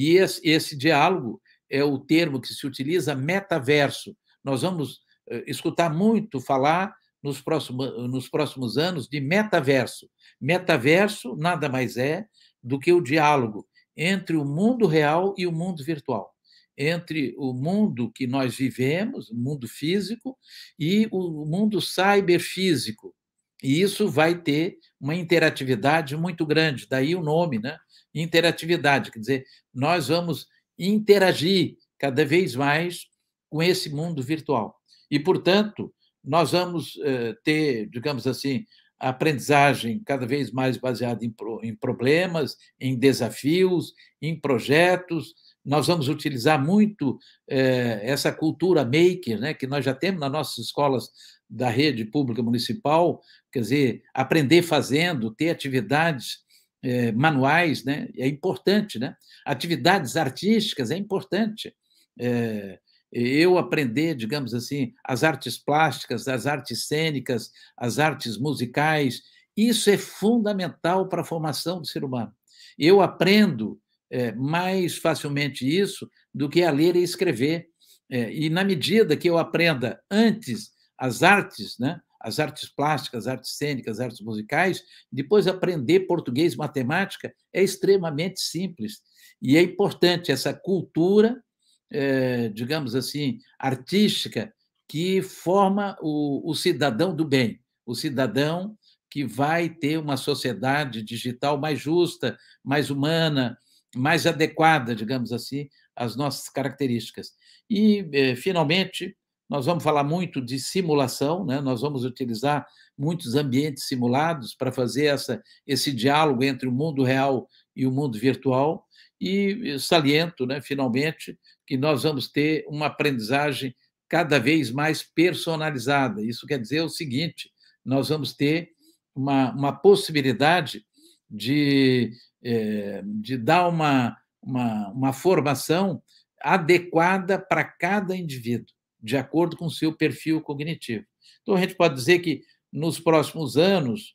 E esse, esse diálogo é o termo que se utiliza metaverso. Nós vamos eh, escutar muito falar nos próximos, nos próximos anos de metaverso. Metaverso nada mais é do que o diálogo entre o mundo real e o mundo virtual, entre o mundo que nós vivemos, o mundo físico, e o mundo cyberfísico. E isso vai ter uma interatividade muito grande, daí o nome, né? interatividade, quer dizer, nós vamos interagir cada vez mais com esse mundo virtual. E, portanto, nós vamos eh, ter, digamos assim, aprendizagem cada vez mais baseada em, em problemas, em desafios, em projetos. Nós vamos utilizar muito eh, essa cultura maker, né, que nós já temos nas nossas escolas da rede pública municipal, quer dizer, aprender fazendo, ter atividades é, manuais, né? é importante. Né? Atividades artísticas é importante. É, eu aprender, digamos assim, as artes plásticas, as artes cênicas, as artes musicais, isso é fundamental para a formação do ser humano. Eu aprendo é, mais facilmente isso do que a ler e escrever. É, e na medida que eu aprenda antes as artes, né, as artes plásticas, artes cênicas, artes musicais, depois aprender português, matemática, é extremamente simples. E é importante essa cultura, é, digamos assim, artística, que forma o, o cidadão do bem, o cidadão que vai ter uma sociedade digital mais justa, mais humana, mais adequada, digamos assim, às nossas características. E, eh, finalmente, nós vamos falar muito de simulação, né? nós vamos utilizar muitos ambientes simulados para fazer essa, esse diálogo entre o mundo real e o mundo virtual. E saliento, né, finalmente, que nós vamos ter uma aprendizagem cada vez mais personalizada. Isso quer dizer o seguinte: nós vamos ter uma, uma possibilidade de, eh, de dar uma, uma, uma formação adequada para cada indivíduo de acordo com o seu perfil cognitivo. Então, a gente pode dizer que nos próximos anos,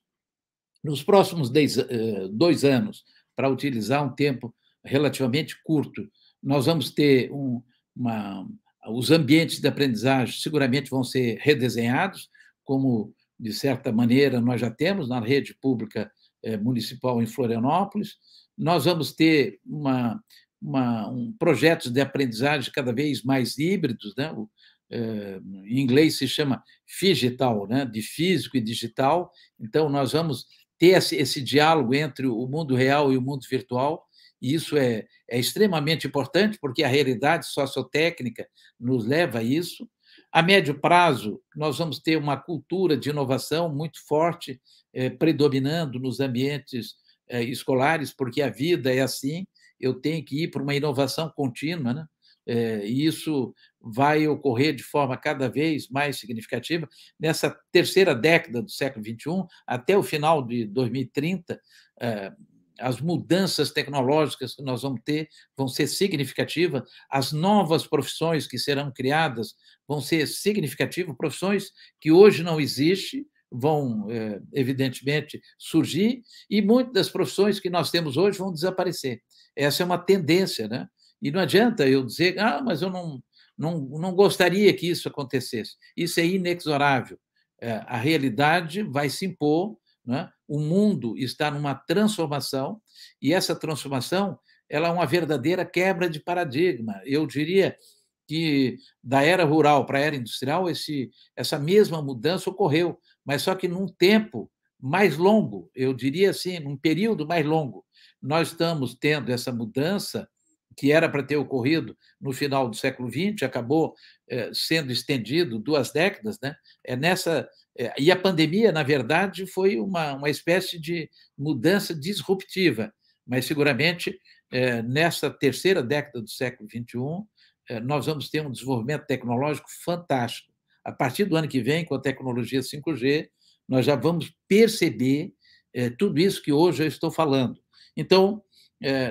nos próximos dez, eh, dois anos, para utilizar um tempo relativamente curto, nós vamos ter um, uma, os ambientes de aprendizagem seguramente vão ser redesenhados, como, de certa maneira, nós já temos na rede pública eh, municipal em Florianópolis. Nós vamos ter uma, uma, um, projetos de aprendizagem cada vez mais híbridos, né? Eh, em inglês se chama digital, né? de físico e digital. Então, nós vamos ter esse, esse, diálogo entre o mundo real e o mundo virtual, e isso é, é extremamente importante, porque a realidade sociotécnica nos leva a isso. A médio prazo, nós vamos ter uma cultura de inovação muito forte, eh, predominando nos ambientes eh, escolares, porque a vida é assim, eu tenho que ir para uma inovação contínua, né? é, e isso vai ocorrer de forma cada vez mais significativa nessa terceira década do século XXI, até o final de 2030. É, eh, as mudanças tecnológicas que nós vamos ter vão ser significativas, as novas profissões que serão criadas vão ser significativas, profissões que hoje não existem, vão, eh, evidentemente, surgir, e muitas das profissões que nós temos hoje vão desaparecer. Essa é uma tendência, né? E não adianta eu dizer, ah, mas eu não, não, não gostaria que isso acontecesse. Isso é inexorável. É, a realidade vai se impor, né? o mundo está numa transformação, e essa transformação ela é uma verdadeira quebra de paradigma. Eu diria que da era rural para a era industrial, esse, essa mesma mudança ocorreu, mas só que num tempo mais longo, eu diria assim, num período mais longo. Nós estamos tendo essa mudança que era para ter ocorrido no final do século XX, acabou eh, sendo estendido duas décadas, né? É nessa eh, e a pandemia, na verdade, foi uma, uma espécie de mudança disruptiva, mas seguramente eh, nessa terceira década do século XXI nós vamos ter um desenvolvimento tecnológico fantástico. A partir do ano que vem, com a tecnologia 5G, nós já vamos perceber tudo isso que hoje eu estou falando. Então,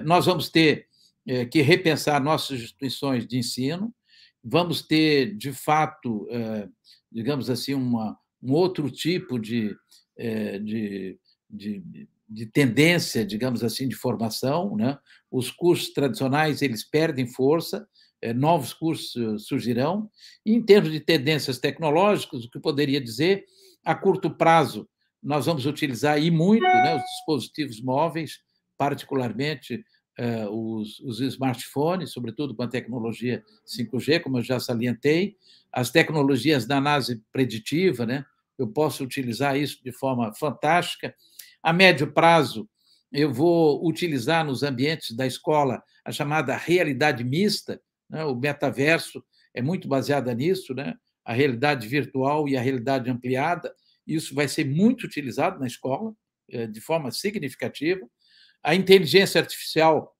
nós vamos ter eh, que repensar nossas instituições de ensino, vamos ter, de fato, eh, digamos assim, uma, um outro tipo de, eh, de, de, de, tendência, digamos assim, de formação. Né? Os cursos tradicionais eles perdem força, novos cursos surgirão. E, em termos de tendências tecnológicas, o que eu poderia dizer, a curto prazo, nós vamos utilizar e muito né, os dispositivos móveis, particularmente eh, os, os smartphones, sobretudo com a tecnologia 5G, como eu já salientei, as tecnologias da análise preditiva, né? eu posso utilizar isso de forma fantástica. A médio prazo, eu vou utilizar nos ambientes da escola a chamada realidade mista, né? o metaverso é muito baseada nisso, né? a realidade virtual e a realidade ampliada. Isso vai ser muito utilizado na escola, eh, de forma significativa. A inteligência artificial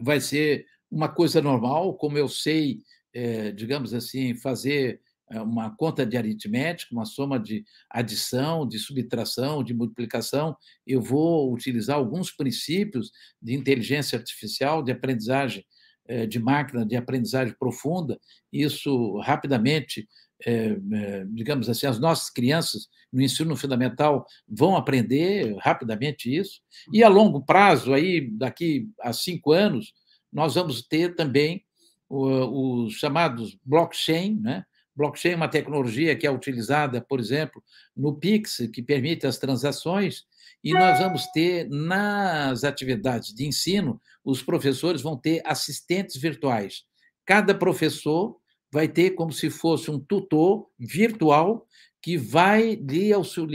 vai ser uma coisa normal, como eu sei, é, digamos assim, fazer eh, uma conta de aritmética, uma soma de adição, de subtração, de multiplicação, eu vou utilizar alguns princípios de inteligência artificial, de aprendizagem eh, de máquina, de aprendizagem profunda. Isso rapidamente eh, eh, digamos assim, as nossas crianças no ensino fundamental vão aprender rapidamente isso, e a longo prazo, aí, daqui a cinco anos, nós vamos ter também os chamados blockchain, né? Blockchain é uma tecnologia que é utilizada, por exemplo, no Pix, que permite as transações, e nós vamos ter nas atividades de ensino, os professores vão ter assistentes virtuais. Cada professor vai ter como se fosse um tutor virtual que vai lhe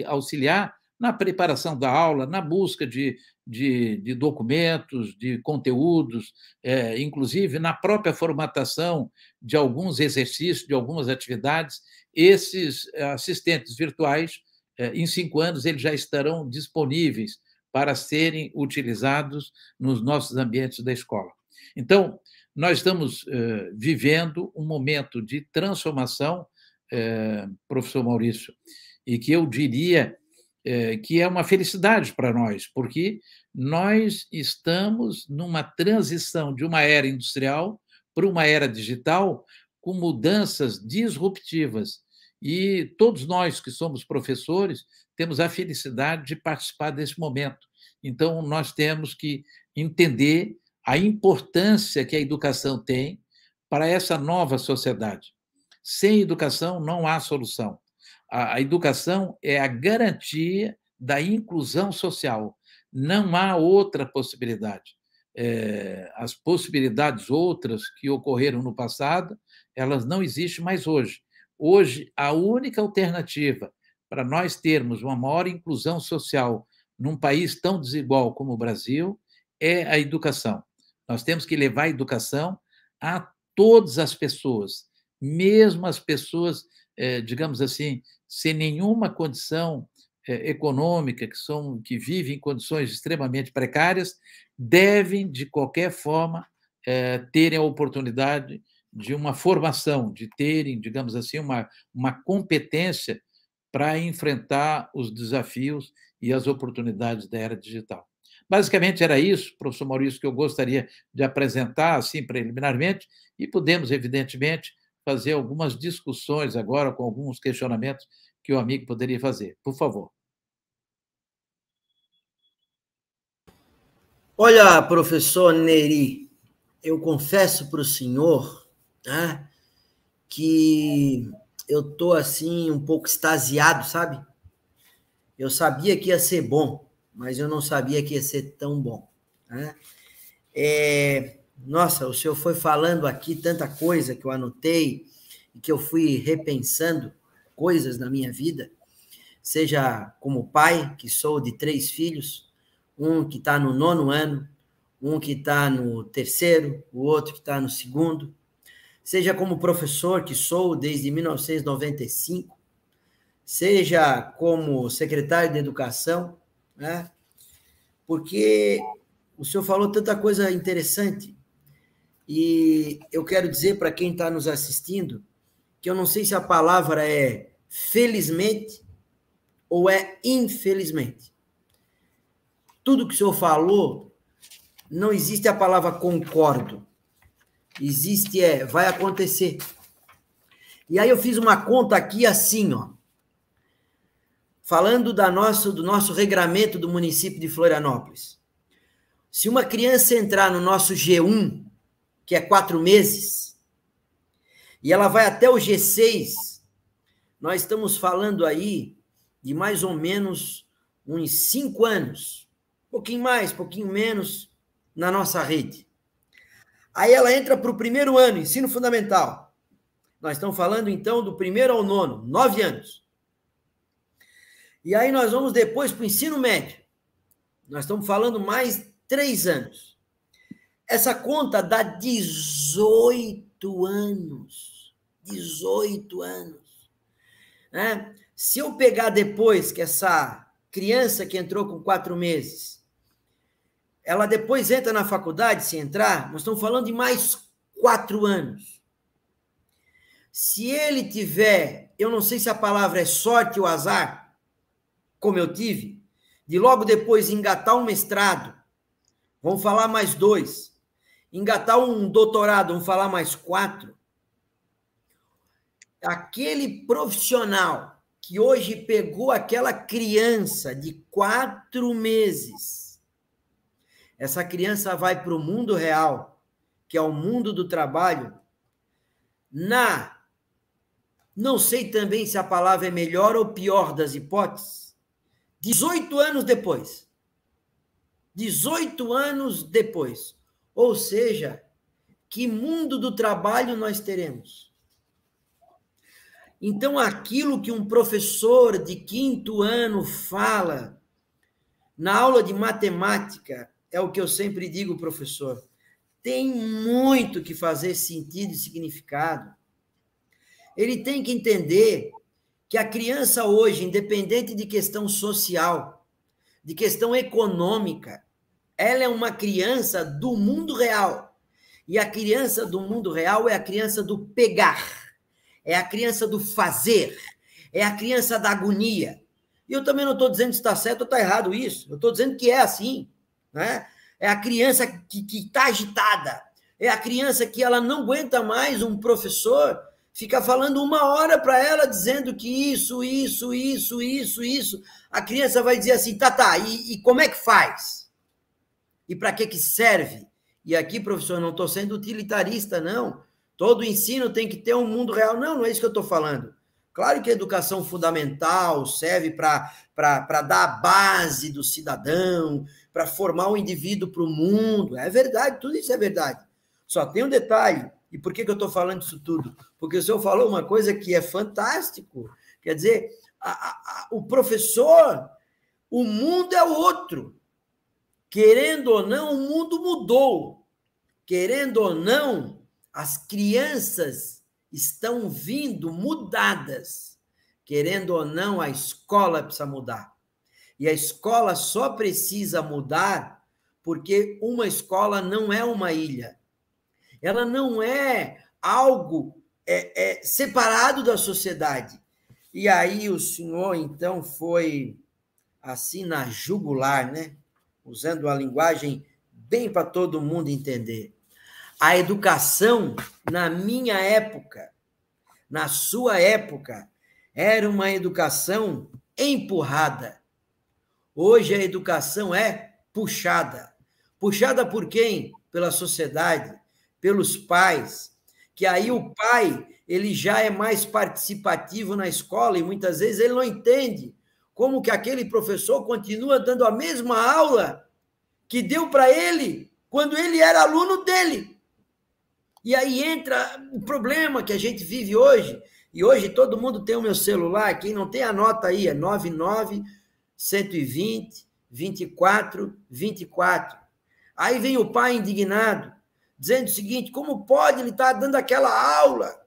auxiliar na preparação da aula, na busca de, de, de documentos, de conteúdos, é, inclusive na própria formatação de alguns exercícios, de algumas atividades. Esses é, assistentes virtuais, é, em cinco anos, eles já estarão disponíveis para serem utilizados nos nossos ambientes da escola. Então, nós estamos eh, vivendo um momento de transformação, eh, professor Maurício, e que eu diria eh, que é uma felicidade para nós, porque nós estamos numa transição de uma era industrial para uma era digital com mudanças disruptivas. E todos nós que somos professores temos a felicidade de participar desse momento. Então, nós temos que entender a importância que a educação tem para essa nova sociedade. Sem educação não há solução. A, a educação é a garantia da inclusão social. Não há outra possibilidade. É, as possibilidades outras que ocorreram no passado, elas não existem mais hoje. Hoje, a única alternativa para nós termos uma maior inclusão social num país tão desigual como o Brasil é a educação. Nós temos que levar a educação a todas as pessoas, mesmo as pessoas, eh, digamos assim, sem nenhuma condição eh, econômica, que, são, que vivem em condições extremamente precárias, devem, de qualquer forma, eh, terem a oportunidade de uma formação, de terem, digamos assim, uma, uma competência para enfrentar os desafios e as oportunidades da era digital. Basicamente era isso, professor Maurício, que eu gostaria de apresentar, assim, preliminarmente, e podemos, evidentemente, fazer algumas discussões agora com alguns questionamentos que o amigo poderia fazer. Por favor. Olha, professor Neri, eu confesso para o senhor né, que eu estou assim um pouco extasiado, sabe? Eu sabia que ia ser bom, mas eu não sabia que ia ser tão bom. Né? É, nossa, o senhor foi falando aqui tanta coisa que eu anotei e que eu fui repensando coisas na minha vida, seja como pai, que sou de três filhos, um que está no nono ano, um que está no terceiro, o outro que está no segundo, seja como professor, que sou desde 1995, seja como secretário de educação, né? Porque o senhor falou tanta coisa interessante e eu quero dizer para quem está nos assistindo que eu não sei se a palavra é felizmente ou é infelizmente. Tudo que o senhor falou, não existe a palavra concordo. Existe é vai acontecer. E aí eu fiz uma conta aqui assim, ó falando da nosso, do nosso regramento do município de Florianópolis. Se uma criança entrar no nosso G1, que é quatro meses, e ela vai até o G6, nós estamos falando aí de mais ou menos uns cinco anos, pouquinho mais, pouquinho menos, na nossa rede. Aí ela entra para o primeiro ano, ensino fundamental. Nós estamos falando então do primeiro ao nono, nove anos. E aí nós vamos depois para o ensino médio. Nós estamos falando mais três anos. Essa conta dá 18 anos. 18 anos. Né? Se eu pegar depois que essa criança que entrou com quatro meses, ela depois entra na faculdade, se entrar, nós estamos falando de mais quatro anos. Se ele tiver, eu não sei se a palavra é sorte ou azar, como eu tive, de logo depois engatar um mestrado, vão falar mais dois, engatar um doutorado, vão falar mais quatro. Aquele profissional que hoje pegou aquela criança de quatro meses, essa criança vai para o mundo real, que é o mundo do trabalho, na. Não sei também se a palavra é melhor ou pior das hipóteses 18 anos depois. 18 anos depois. Ou seja, que mundo do trabalho nós teremos? Então, aquilo que um professor de quinto ano fala na aula de matemática, é o que eu sempre digo, professor, tem muito que fazer sentido e significado. Ele tem que entender que a criança hoje, independente de questão social, de questão econômica, ela é uma criança do mundo real. E a criança do mundo real é a criança do pegar, é a criança do fazer, é a criança da agonia. E eu também não estou dizendo se está certo ou está errado isso. Eu estou dizendo que é assim. Né? É a criança que está agitada. É a criança que ela não aguenta mais um professor fica falando uma hora para ela dizendo que isso, isso, isso, isso, isso. A criança vai dizer assim, tá, tá, e, e como é que faz? E para que, que serve? E aqui, professor, não estou sendo utilitarista, não. Todo ensino tem que ter um mundo real. Não, não é isso que eu estou falando. Claro que a educação fundamental serve para dar a base do cidadão, para formar o um indivíduo para o mundo. É verdade, tudo isso é verdade. Só tem um detalhe: e por que, que eu estou falando isso tudo? Porque o senhor falou uma coisa que é fantástico. Quer dizer, a, a, o professor, o mundo é outro. Querendo ou não, o mundo mudou. Querendo ou não, as crianças estão vindo mudadas. Querendo ou não, a escola precisa mudar. E a escola só precisa mudar porque uma escola não é uma ilha ela não é algo é, é, separado da sociedade. E aí o senhor, então, foi assim na jugular, né? usando a linguagem bem para todo mundo entender. A educação, na minha época, na sua época, era uma educação empurrada. Hoje a educação é puxada. Puxada por quem? Pela sociedade, pelos pais, que aí o pai ele já é mais participativo na escola e muitas vezes ele não entende como que aquele professor continua dando a mesma aula que deu para ele quando ele era aluno dele. E aí entra o problema que a gente vive hoje. E hoje todo mundo tem o meu celular, quem não tem anota aí, é 99 120 24 24. Aí vem o pai indignado, dizendo o seguinte: como pode ele estar tá dando aquela aula?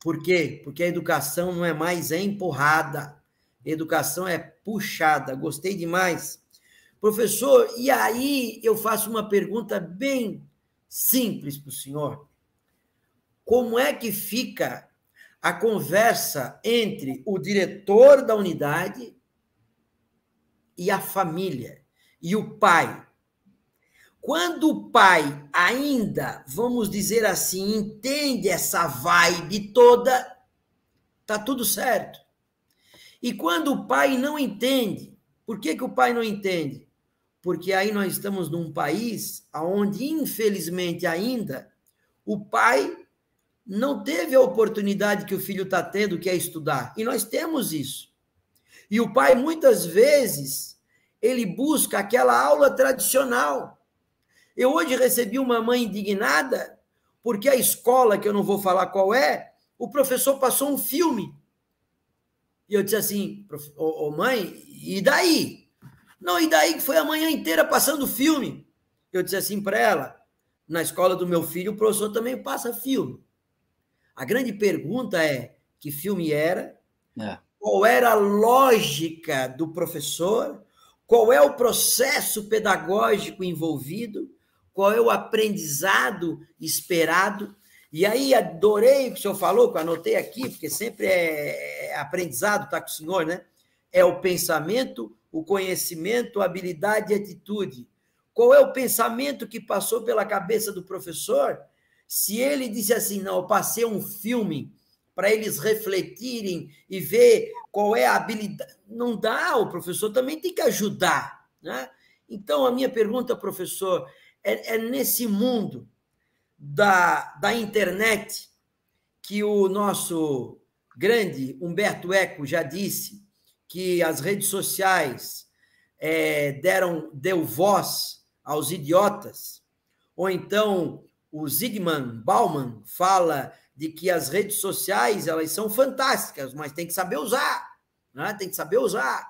Por quê? Porque a educação não é mais empurrada, educação é puxada. Gostei demais. Professor, e aí eu faço uma pergunta bem simples para o senhor. Como é que fica a conversa entre o diretor da unidade e a família, e o pai, quando o pai ainda, vamos dizer assim, entende essa vibe toda, tá tudo certo. E quando o pai não entende, por que, que o pai não entende? Porque aí nós estamos num país onde, infelizmente ainda, o pai não teve a oportunidade que o filho está tendo, que é estudar. E nós temos isso. E o pai, muitas vezes, ele busca aquela aula tradicional eu hoje recebi uma mãe indignada, porque a escola, que eu não vou falar qual é, o professor passou um filme. E eu disse assim, ô oh, mãe, e daí? Não, e daí que foi a manhã inteira passando filme? Eu disse assim para ela, na escola do meu filho, o professor também passa filme. A grande pergunta é, que filme era? É. Qual era a lógica do professor? Qual é o processo pedagógico envolvido? qual é o aprendizado esperado. E aí, adorei o que o senhor falou, que eu anotei aqui, porque sempre é, é aprendizado, está com o senhor, né? É o pensamento, o conhecimento, habilidade e atitude. Qual é o pensamento que passou pela cabeça do professor? Se ele disse assim, não, eu passei um filme para eles refletirem e ver qual é a habilidade. Não dá, o professor também tem que ajudar. Né? Então, a minha pergunta, professor, é, é nesse mundo da, da internet que o nosso grande Humberto Eco já disse que as redes sociais é, deram deu voz aos idiotas, ou então o Zygmunt Bauman fala de que as redes sociais elas são fantásticas, mas tem que saber usar, né? tem que saber usar.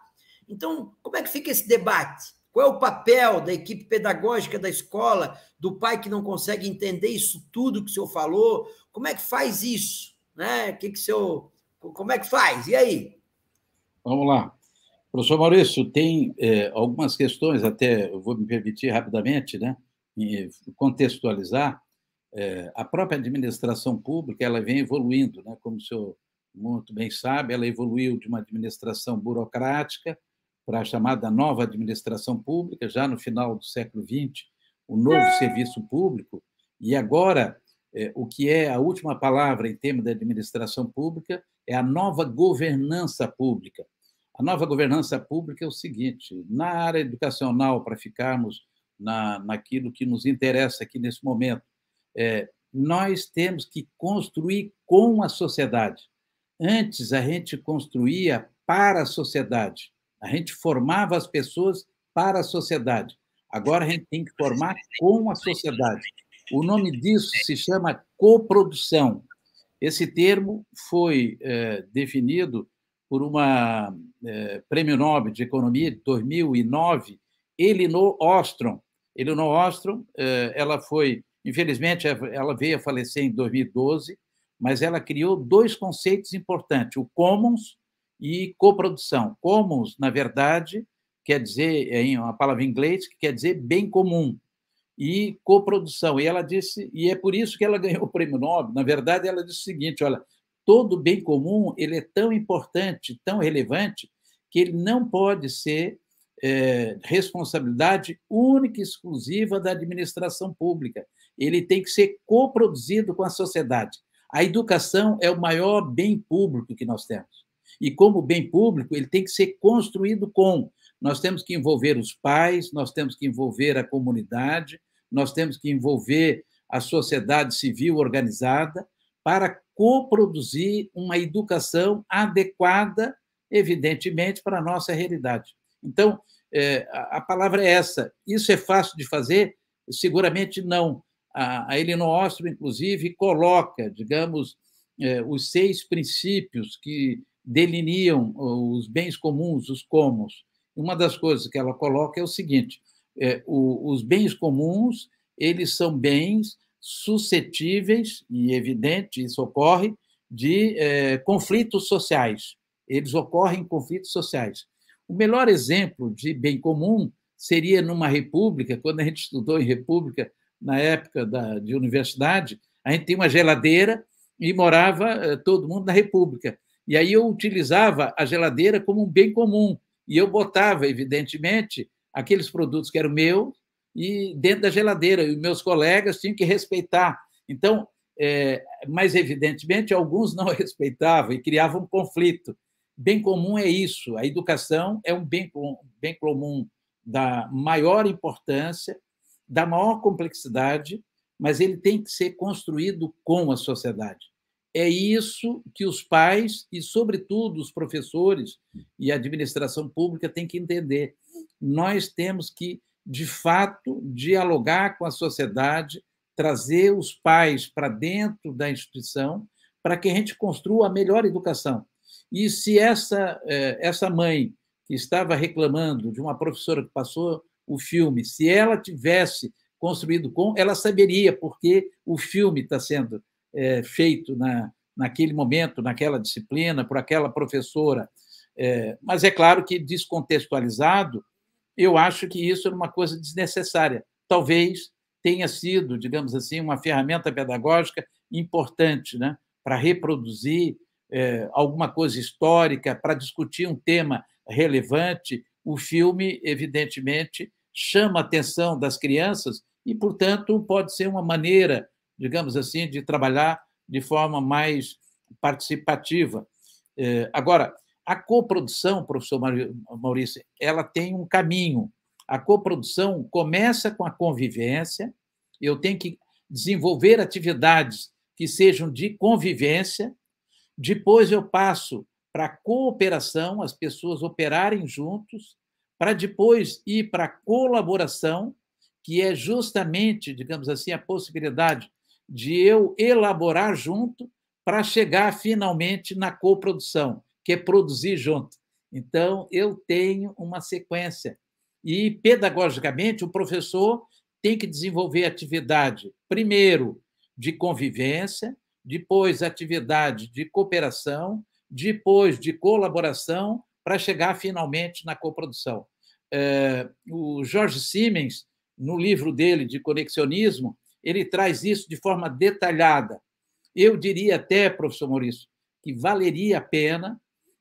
Então, como é que fica esse debate? Qual é o papel da equipe pedagógica da escola, do pai que não consegue entender isso tudo que o senhor falou? Como é que faz isso? Né? Que que o senhor, como é que faz? E aí? Vamos lá. Professor Maurício, tem é, algumas questões, até eu vou me permitir rapidamente, né, contextualizar. É, a própria administração pública ela vem evoluindo, né, como o senhor muito bem sabe, ela evoluiu de uma administração burocrática para a chamada nova administração pública, já no final do século XX, o novo é. serviço público, e agora é, o que é a última palavra em termos de administração pública é a nova governança pública. A nova governança pública é o seguinte: na área educacional, para ficarmos na, naquilo que nos interessa aqui nesse momento, é, nós temos que construir com a sociedade. Antes, a gente construía para a sociedade. A gente formava as pessoas para a sociedade. Agora a gente tem que formar com a sociedade. O nome disso se chama coprodução. Esse termo foi é, definido por uma é, prêmio Nobel de Economia de 2009, Elinor Ostrom. Elinor Ostrom, é, ela foi, infelizmente, ela veio a falecer em 2012, mas ela criou dois conceitos importantes: o commons e coprodução. Commons, na verdade, quer dizer, é uma palavra em inglês que quer dizer bem comum e coprodução. E ela disse, e é por isso que ela ganhou o prêmio Nobel. Na verdade, ela disse o seguinte: olha, todo bem comum ele é tão importante, tão relevante que ele não pode ser é, responsabilidade única e exclusiva da administração pública. Ele tem que ser coproduzido com a sociedade. A educação é o maior bem público que nós temos. E como bem público, ele tem que ser construído com. Nós temos que envolver os pais, nós temos que envolver a comunidade, nós temos que envolver a sociedade civil organizada para coproduzir uma educação adequada, evidentemente, para a nossa realidade. Então, é, a palavra é essa. Isso é fácil de fazer? Seguramente não. A, ele Elinor Ostro, inclusive, coloca, digamos, é, os seis princípios que delineiam os bens comuns, os comos. Uma das coisas que ela coloca é o seguinte: é, o, os bens comuns eles são bens suscetíveis e evidente isso ocorre de é, conflitos sociais. Eles ocorrem em conflitos sociais. O melhor exemplo de bem comum seria numa república, quando a gente estudou em república na época da, de universidade, a gente tinha uma geladeira e morava eh, todo mundo na república. E aí eu utilizava a geladeira como um bem comum. E eu botava, evidentemente, aqueles produtos que eram meus e dentro da geladeira. E meus colegas tinham que respeitar. Então, é, mas evidentemente alguns não respeitavam e criavam um conflito. Bem comum é isso. A educação é um bem, bem comum da maior importância, da maior complexidade, mas ele tem que ser construído com a sociedade. É isso que os pais e, sobretudo, os professores e a administração pública têm que entender. Nós temos que, de fato, dialogar com a sociedade, trazer os pais para dentro da instituição, para que a gente construa a melhor educação. E se essa, eh, essa mãe que estava reclamando de uma professora que passou o filme, se ela tivesse construído com, ela saberia porque o filme está sendo é, feito na, naquele momento, naquela disciplina, por aquela professora. É, mas é claro que descontextualizado, eu acho que isso era é uma coisa desnecessária. Talvez tenha sido, digamos assim, uma ferramenta pedagógica importante né, para reproduzir é, alguma coisa histórica, para discutir um tema relevante. O filme, evidentemente, chama a atenção das crianças e, portanto, pode ser uma maneira digamos assim, de trabalhar de forma mais participativa. É, agora, a coprodução, professor Maurício, ela tem um caminho. A coprodução começa com a convivência, eu tenho que desenvolver atividades que sejam de convivência, depois eu passo para a cooperação, as pessoas operarem juntos, para depois ir para a colaboração, que é justamente, digamos assim, a possibilidade de eu elaborar junto para chegar finalmente na coprodução, que é produzir junto. Então, eu tenho uma sequência. E, pedagogicamente, o professor tem que desenvolver atividade, primeiro, de convivência, depois, atividade de cooperação, depois, de colaboração, para chegar finalmente na coprodução. Eh, o Jorge Simens no livro dele de conexionismo, ele traz isso de forma detalhada. Eu diria até, professor Maurício, que valeria a pena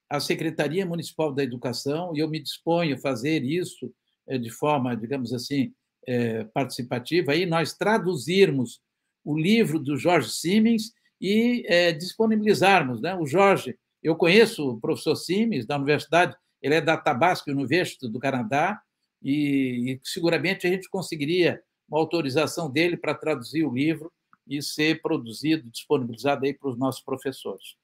a Secretaria Municipal da Educação, e eu me disponho a fazer isso eh, de forma, digamos assim, eh, participativa, aí nós traduzirmos o livro do Jorge Simons e eh, disponibilizarmos. Né? O Jorge, eu conheço o professor Simons da universidade, ele é da Tabasco University do Canadá, e seguramente a gente conseguiria uma autorização dele para traduzir o livro e ser produzido, disponibilizado aí para os nossos professores.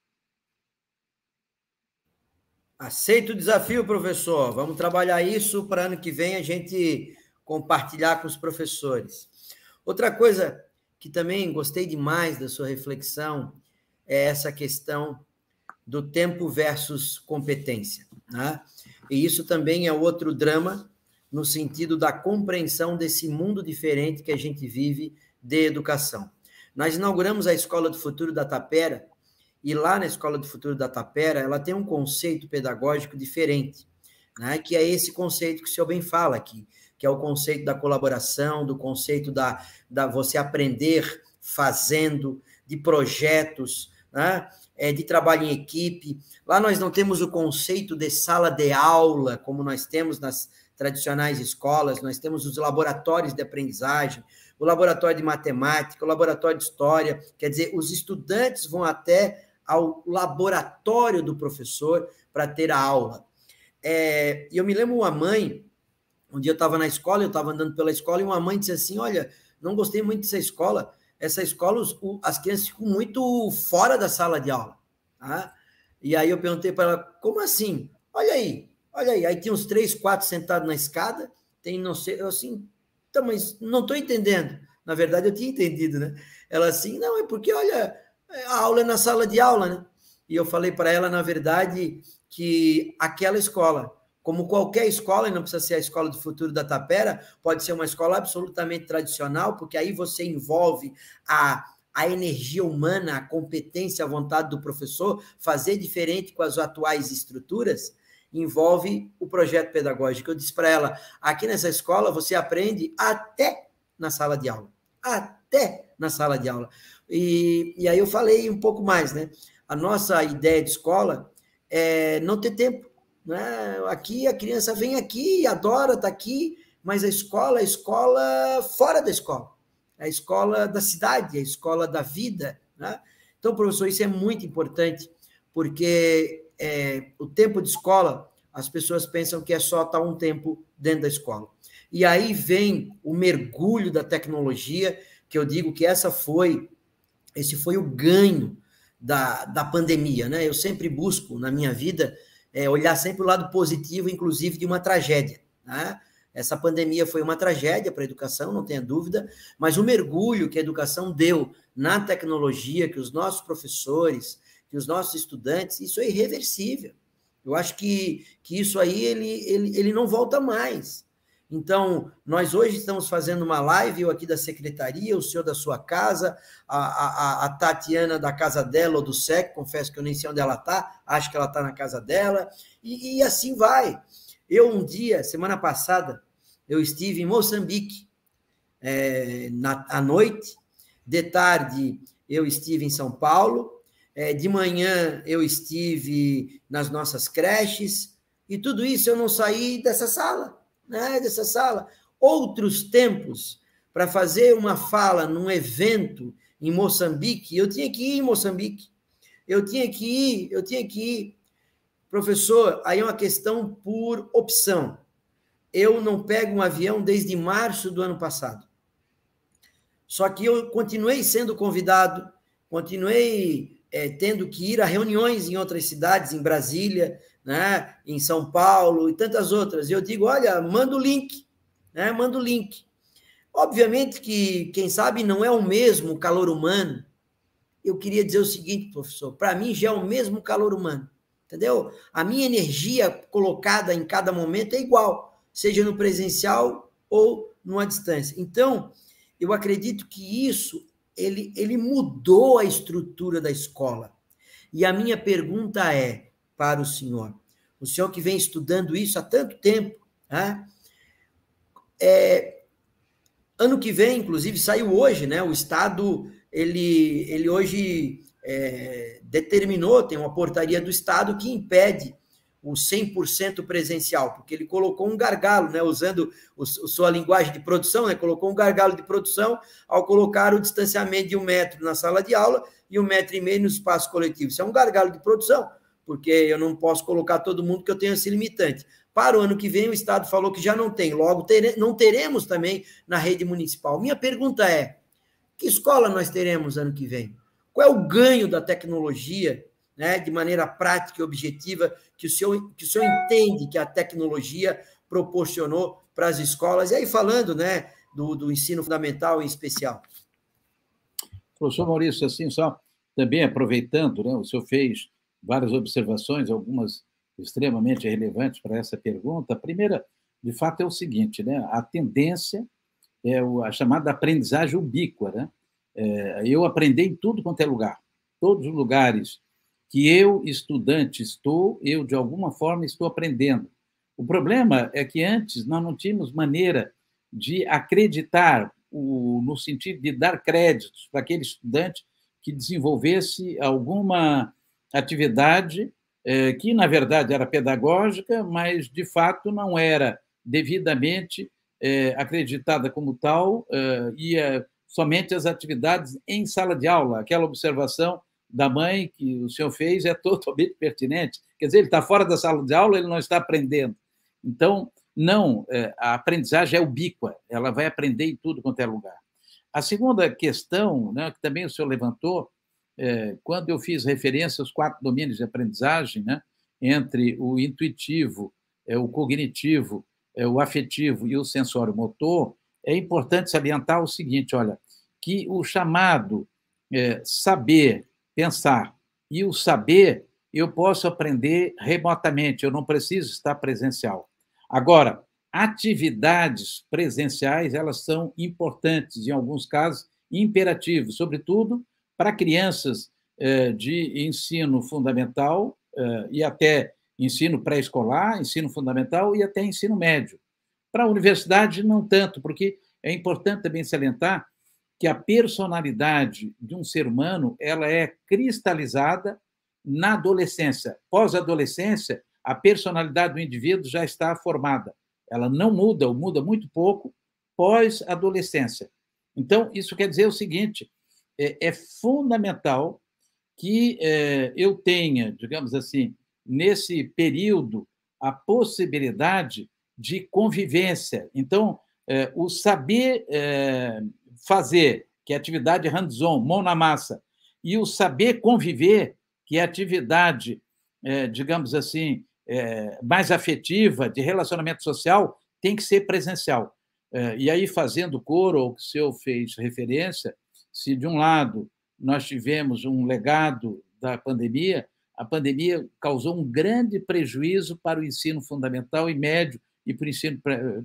Aceito o desafio, professor. Vamos trabalhar isso para ano que vem a gente compartilhar com os professores. Outra coisa que também gostei demais da sua reflexão é essa questão do tempo versus competência. Né? E isso também é outro drama no sentido da compreensão desse mundo diferente que a gente vive de educação. Nós inauguramos a Escola do Futuro da Tapera, e lá na Escola do Futuro da Tapera, ela tem um conceito pedagógico diferente, né? que é esse conceito que o senhor bem fala aqui, que é o conceito da colaboração, do conceito da, da você aprender fazendo, de projetos, né? É, de trabalho em equipe. Lá nós não temos o conceito de sala de aula, como nós temos nas, tradicionais escolas, nós temos os laboratórios de aprendizagem, o laboratório de matemática, o laboratório de história, quer dizer, os estudantes vão até ao laboratório do professor para ter a aula. É, eu me lembro uma mãe, um dia eu estava na escola, eu estava andando pela escola, e uma mãe disse assim: Olha, não gostei muito dessa escola. Essa escola, os, o, as crianças ficam muito fora da sala de aula. Tá? E aí eu perguntei para ela: Como assim? Olha aí, Olha aí, aí tem uns três, quatro sentados na escada, tem não sei, eu assim, tá, mas não estou entendendo. Na verdade, eu tinha entendido, né? Ela assim, não, é porque, olha, a aula é na sala de aula, né? E eu falei para ela, na verdade, que aquela escola, como qualquer escola, e não precisa ser a escola do futuro da Tapera, pode ser uma escola absolutamente tradicional, porque aí você envolve a a energia humana, a competência, a vontade do professor, fazer diferente com as atuais estruturas, envolve o projeto pedagógico. Eu disse para ela: aqui nessa escola você aprende até na sala de aula. Até na sala de aula. E, e aí eu falei um pouco mais, né? A nossa ideia de escola é não ter tempo. Né? Aqui a criança vem aqui, adora estar tá aqui, mas a escola, a escola fora da escola, a escola da cidade, a escola da vida. Né? Então, professor, isso é muito importante, porque é, o tempo de escola, as pessoas pensam que é só estar tá um tempo dentro da escola. E aí vem o mergulho da tecnologia, que eu digo que essa foi, esse foi o ganho da, da pandemia, né? Eu sempre busco na minha vida é, olhar sempre o lado positivo, inclusive de uma tragédia, né? Essa pandemia foi uma tragédia para a educação, não tenha dúvida, mas o mergulho que a educação deu na tecnologia, que os nossos professores, que os nossos estudantes, isso é irreversível. Eu acho que, que isso aí ele, ele, ele não volta mais. Então, nós hoje estamos fazendo uma live, eu aqui da secretaria, o senhor da sua casa, a, a, a Tatiana da casa dela ou do SEC, confesso que eu nem sei onde ela está, acho que ela está na casa dela, e, e, assim vai. Eu, um dia, semana passada, eu estive em Moçambique é, na, à noite, de tarde eu estive em São Paulo, é, de manhã eu estive nas nossas creches, e tudo isso eu não saí dessa sala, né? dessa sala. Outros tempos, para fazer uma fala num evento em Moçambique, eu tinha que ir em Moçambique, eu tinha que ir, eu tinha que ir. Professor, aí é uma questão por opção. Eu não pego um avião desde março do ano passado. Só que eu continuei sendo convidado, continuei é, tendo que ir a reuniões em outras cidades, em Brasília, né, em São Paulo e tantas outras. Eu digo, olha, manda o link, né, manda o link. Obviamente que, quem sabe, não é o mesmo calor humano. Eu queria dizer o seguinte, professor, para mim já é o mesmo calor humano, entendeu? A minha energia colocada em cada momento é igual, seja no presencial ou numa distância. Então, eu acredito que isso ele, ele mudou a estrutura da escola. E a minha pergunta é para o senhor, o senhor que vem estudando isso há tanto tempo, né? É, ano que vem, inclusive, saiu hoje, né? O Estado, ele, ele hoje é, determinou, tem uma portaria do Estado que impede o 100% presencial, porque ele colocou um gargalo, né, usando o, sua linguagem de produção, né, colocou um gargalo de produção ao colocar o distanciamento de um metro na sala de aula e um metro e meio no espaço coletivo. Isso é um gargalo de produção, porque eu não posso colocar todo mundo que eu tenho esse limitante. Para o ano que vem, o Estado falou que já não tem, logo tere, não teremos também na rede municipal. Minha pergunta é: que escola nós teremos ano que vem? Qual é o ganho da tecnologia né, de maneira prática e objetiva, que o, senhor, que o senhor entende que a tecnologia proporcionou para as escolas, e aí falando né, do, do ensino fundamental em especial. Professor Maurício, assim, só também aproveitando, né, o senhor fez várias observações, algumas extremamente relevantes para essa pergunta. A primeira, de fato, é o seguinte, né, a tendência é a chamada aprendizagem ubíqua. Né? É, eu aprendi em tudo quanto é lugar. Todos os lugares que eu, estudante, estou, eu, de alguma forma, estou aprendendo. O problema é que antes nós não tínhamos maneira de acreditar, o, no sentido de dar créditos para aquele estudante que desenvolvesse alguma atividade é, que, na verdade, era pedagógica, mas, de fato, não era devidamente é, acreditada como tal, eh, é, e somente as atividades em sala de aula, aquela observação da mãe que o senhor fez é totalmente pertinente. Quer dizer, ele está fora da sala de aula, ele não está aprendendo. Então, não, é, a aprendizagem é ubíqua, ela vai aprender em tudo quanto é lugar. A segunda questão, né, que também o senhor levantou, é, quando eu fiz referência aos quatro domínios de aprendizagem, né, entre o intuitivo, é, o cognitivo, é, o afetivo e o sensório motor, é importante salientar o seguinte: olha, que o chamado é, saber pensar. E o saber eu posso aprender remotamente, eu não preciso estar presencial. Agora, atividades presenciais, elas são importantes, em alguns casos, imperativos, sobretudo para crianças eh, de ensino fundamental eh, e até ensino pré-escolar, ensino fundamental e até ensino médio. Para a universidade, não tanto, porque é importante também salientar que a personalidade de um ser humano ela é cristalizada na adolescência. Pós-adolescência, a personalidade do indivíduo já está formada. Ela não muda ou muda muito pouco pós-adolescência. Então, isso quer dizer o seguinte: é, é fundamental que é, eu tenha, digamos assim, nesse período, a possibilidade de convivência. Então, é, o saber é, fazer, que é atividade hands-on, mão na massa, e o saber conviver, que é atividade, é, digamos assim, é, mais afetiva, de relacionamento social, tem que ser presencial. É, e aí, fazendo coro, ao que o senhor fez referência, se de um lado nós tivemos um legado da pandemia, a pandemia causou um grande prejuízo para o ensino fundamental e médio e para o ensino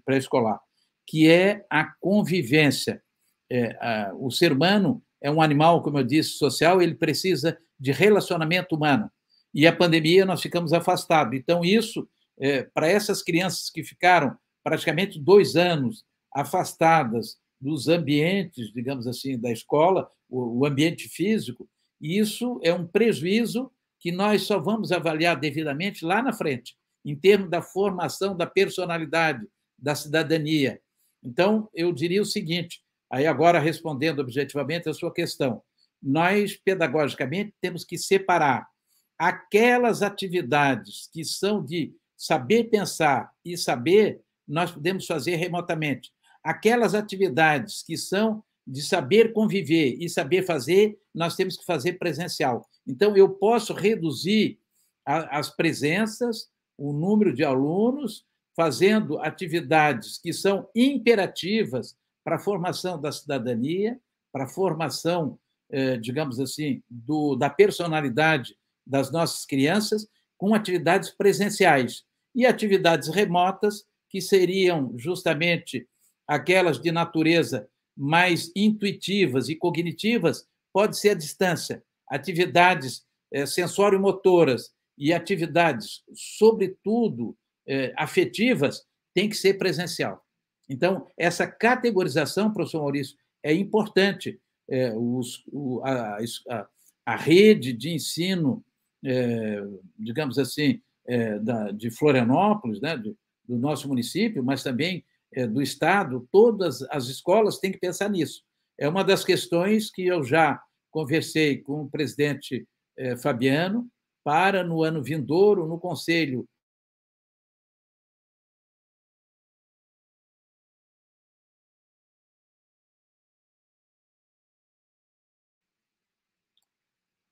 pré-escolar, que é a convivência é, a, o ser humano é um animal, como eu disse, social, ele precisa de relacionamento humano. E a pandemia nós ficamos afastados. Então, isso, é, para essas crianças que ficaram praticamente dois anos afastadas dos ambientes, digamos assim, da escola, o, o ambiente físico, isso é um prejuízo que nós só vamos avaliar devidamente lá na frente, em termos da formação da personalidade, da cidadania. Então, eu diria o seguinte: Aí, agora, respondendo objetivamente a sua questão, nós, pedagogicamente, temos que separar aquelas atividades que são de saber pensar e saber, nós podemos fazer remotamente. Aquelas atividades que são de saber conviver e saber fazer, nós temos que fazer presencial. Então, eu posso reduzir as presenças, o número de alunos, fazendo atividades que são imperativas para a formação da cidadania, para a formação, eh, digamos assim, do, da personalidade das nossas crianças, com atividades presenciais e atividades remotas, que seriam justamente aquelas de natureza mais intuitivas e cognitivas, pode ser à distância, atividades é, sensório-motoras e atividades, sobretudo, eh, afetivas, tem que ser presencial. Então, essa categorização, professor Maurício, é importante. É, os, o, a, a, a, rede de ensino, é, digamos assim, é, da, de Florianópolis, né, do, do, nosso município, mas também é, do Estado, todas as escolas têm que pensar nisso. É uma das questões que eu já conversei com o presidente é, Fabiano para, no ano vindouro, no Conselho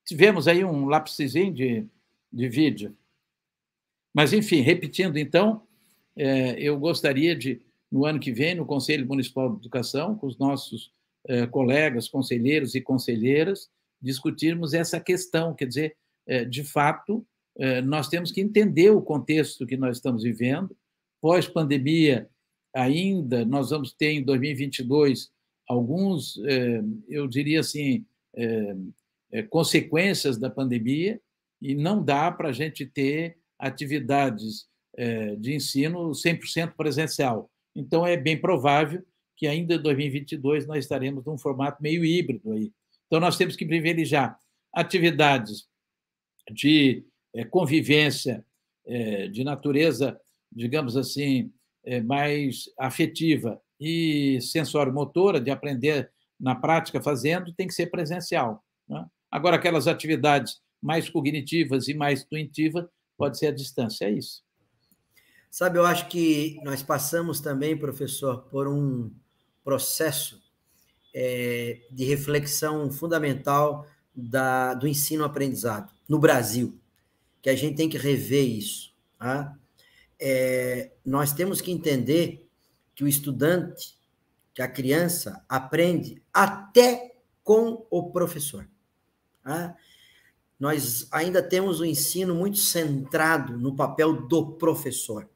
Tivemos aí um lapsezinho de, de vídeo. Mas, enfim, repetindo, então, é, eu gostaria de, no ano que vem, no Conselho Municipal de Educação, com os nossos é, colegas, conselheiros e conselheiras, discutirmos essa questão. Quer dizer, é, de fato, nós temos que entender o contexto que nós estamos vivendo. Pós-pandemia, ainda, nós vamos ter em 2022 alguns, eu diria assim, é, consequências da pandemia e não dá para a gente ter atividades é, de ensino 100% presencial. Então, é bem provável que ainda em 2022 nós estaremos num formato meio híbrido aí. Então, nós temos que privilegiar atividades de é, convivência de natureza, digamos assim, mais afetiva e sensório-motora, de aprender na prática fazendo, tem que ser presencial. Né? Agora, aquelas atividades mais cognitivas e mais intuitivas, pode ser à distância, é isso. Sabe, eu acho que nós passamos também, professor, por um processo é, de reflexão fundamental da, do ensino-aprendizado no Brasil, que a gente tem que rever isso. Tá? É, nós temos que entender que o estudante, que a criança, aprende até com o professor. Né? Nós ainda temos um ensino muito centrado no papel do professor.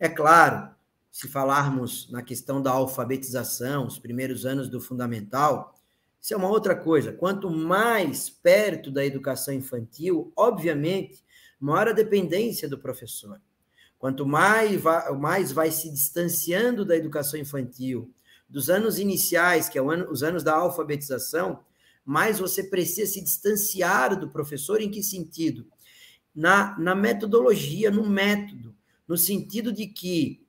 É claro, se falarmos na questão da alfabetização, os primeiros anos do fundamental, isso é uma outra coisa. Quanto mais perto da educação infantil, obviamente, maior a dependência do professor. Quanto mais vai, mais vai se distanciando da educação infantil, dos anos iniciais, que é ano, os anos da alfabetização, mas você precisa se distanciar do professor. Em que sentido? Na, na metodologia, no método, no sentido de que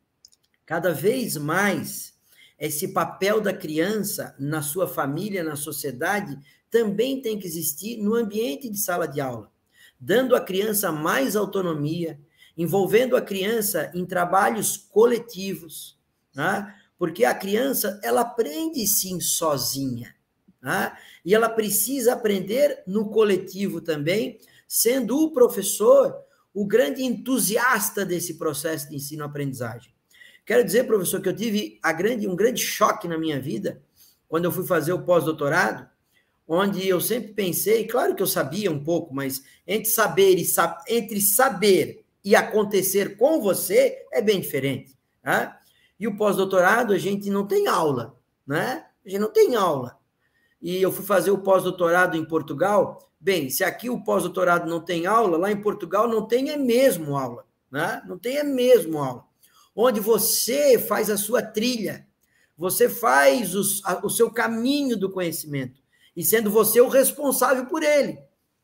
cada vez mais esse papel da criança na sua família, na sociedade, também tem que existir no ambiente de sala de aula, dando à criança mais autonomia, envolvendo a criança em trabalhos coletivos, né? porque a criança ela aprende sim sozinha. Ah, e ela precisa aprender no coletivo também, sendo o professor o grande entusiasta desse processo de ensino-aprendizagem. Quero dizer, professor, que eu tive grande, um grande choque na minha vida quando eu fui fazer o pós-doutorado, onde eu sempre pensei, claro que eu sabia um pouco, mas entre saber e sab entre saber e acontecer com você é bem diferente. Né? E o pós-doutorado a gente não tem aula, né? A gente não tem aula e eu fui fazer o pós-doutorado em Portugal. Bem, se aqui o pós-doutorado não tem aula, lá em Portugal não tem é mesmo aula, né? Não tem é mesmo aula. Onde você faz a sua trilha, você faz os, a, o seu caminho do conhecimento e sendo você o responsável por ele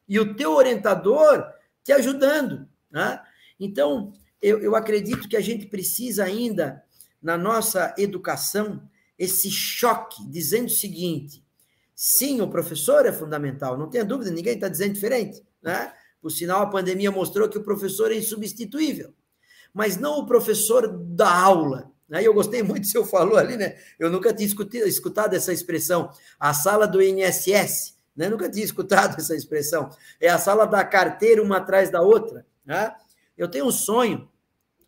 e o teu orientador te ajudando, né? Então, eu, eu acredito que a gente precisa ainda na nossa educação esse choque dizendo o seguinte: Sim, o professor é fundamental, não tenha dúvida, ninguém está dizendo diferente, né? Por sinal, a pandemia mostrou que o professor é insubstituível, mas não o professor da aula. Né? Eu gostei muito do que o senhor falou ali, né? Eu nunca tinha escutado essa expressão, a sala do INSS, né? Nunca tinha escutado essa expressão. É a sala da carteira uma atrás da outra, né? Eu tenho um sonho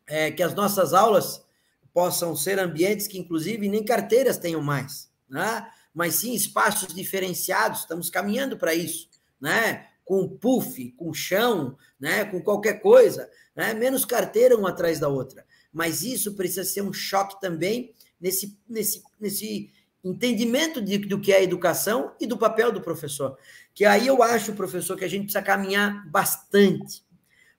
é, que as nossas aulas possam ser ambientes que, inclusive, nem carteiras tenham mais, né? mas sim espaços diferenciados. Estamos caminhando para isso, né? Com puff, com chão, né? Com qualquer coisa, né? Menos carteira uma atrás da outra. Mas isso precisa ser um choque também nesse, nesse, nesse entendimento de, do que é a educação e do papel do professor. Que aí eu acho, professor, que a gente precisa caminhar bastante,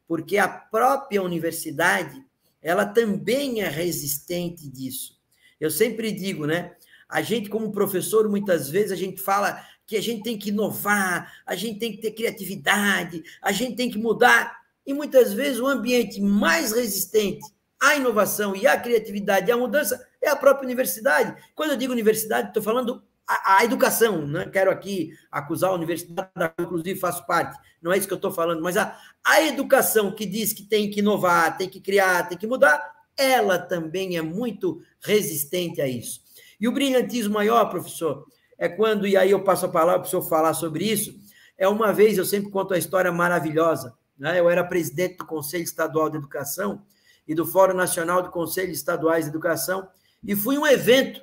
porque a própria universidade ela também é resistente disso. Eu sempre digo, né? A gente, como professor, muitas vezes a gente fala que a gente tem que inovar, a gente tem que ter criatividade, a gente tem que mudar. E muitas vezes o ambiente mais resistente à inovação e à criatividade e à mudança é a própria universidade. Quando eu digo universidade, estou falando a, a, educação, não né? quero aqui acusar a universidade, inclusive faço parte, não é isso que eu estou falando, mas a, a educação que diz que tem que inovar, tem que criar, tem que mudar, ela também é muito resistente a isso. E o brilhantismo maior, professor, é quando, e aí eu passo a palavra para o senhor falar sobre isso, é uma vez, eu sempre conto a história maravilhosa, né? eu era presidente do Conselho Estadual de Educação e do Fórum Nacional de Conselhos Estaduais de Educação, e fui um evento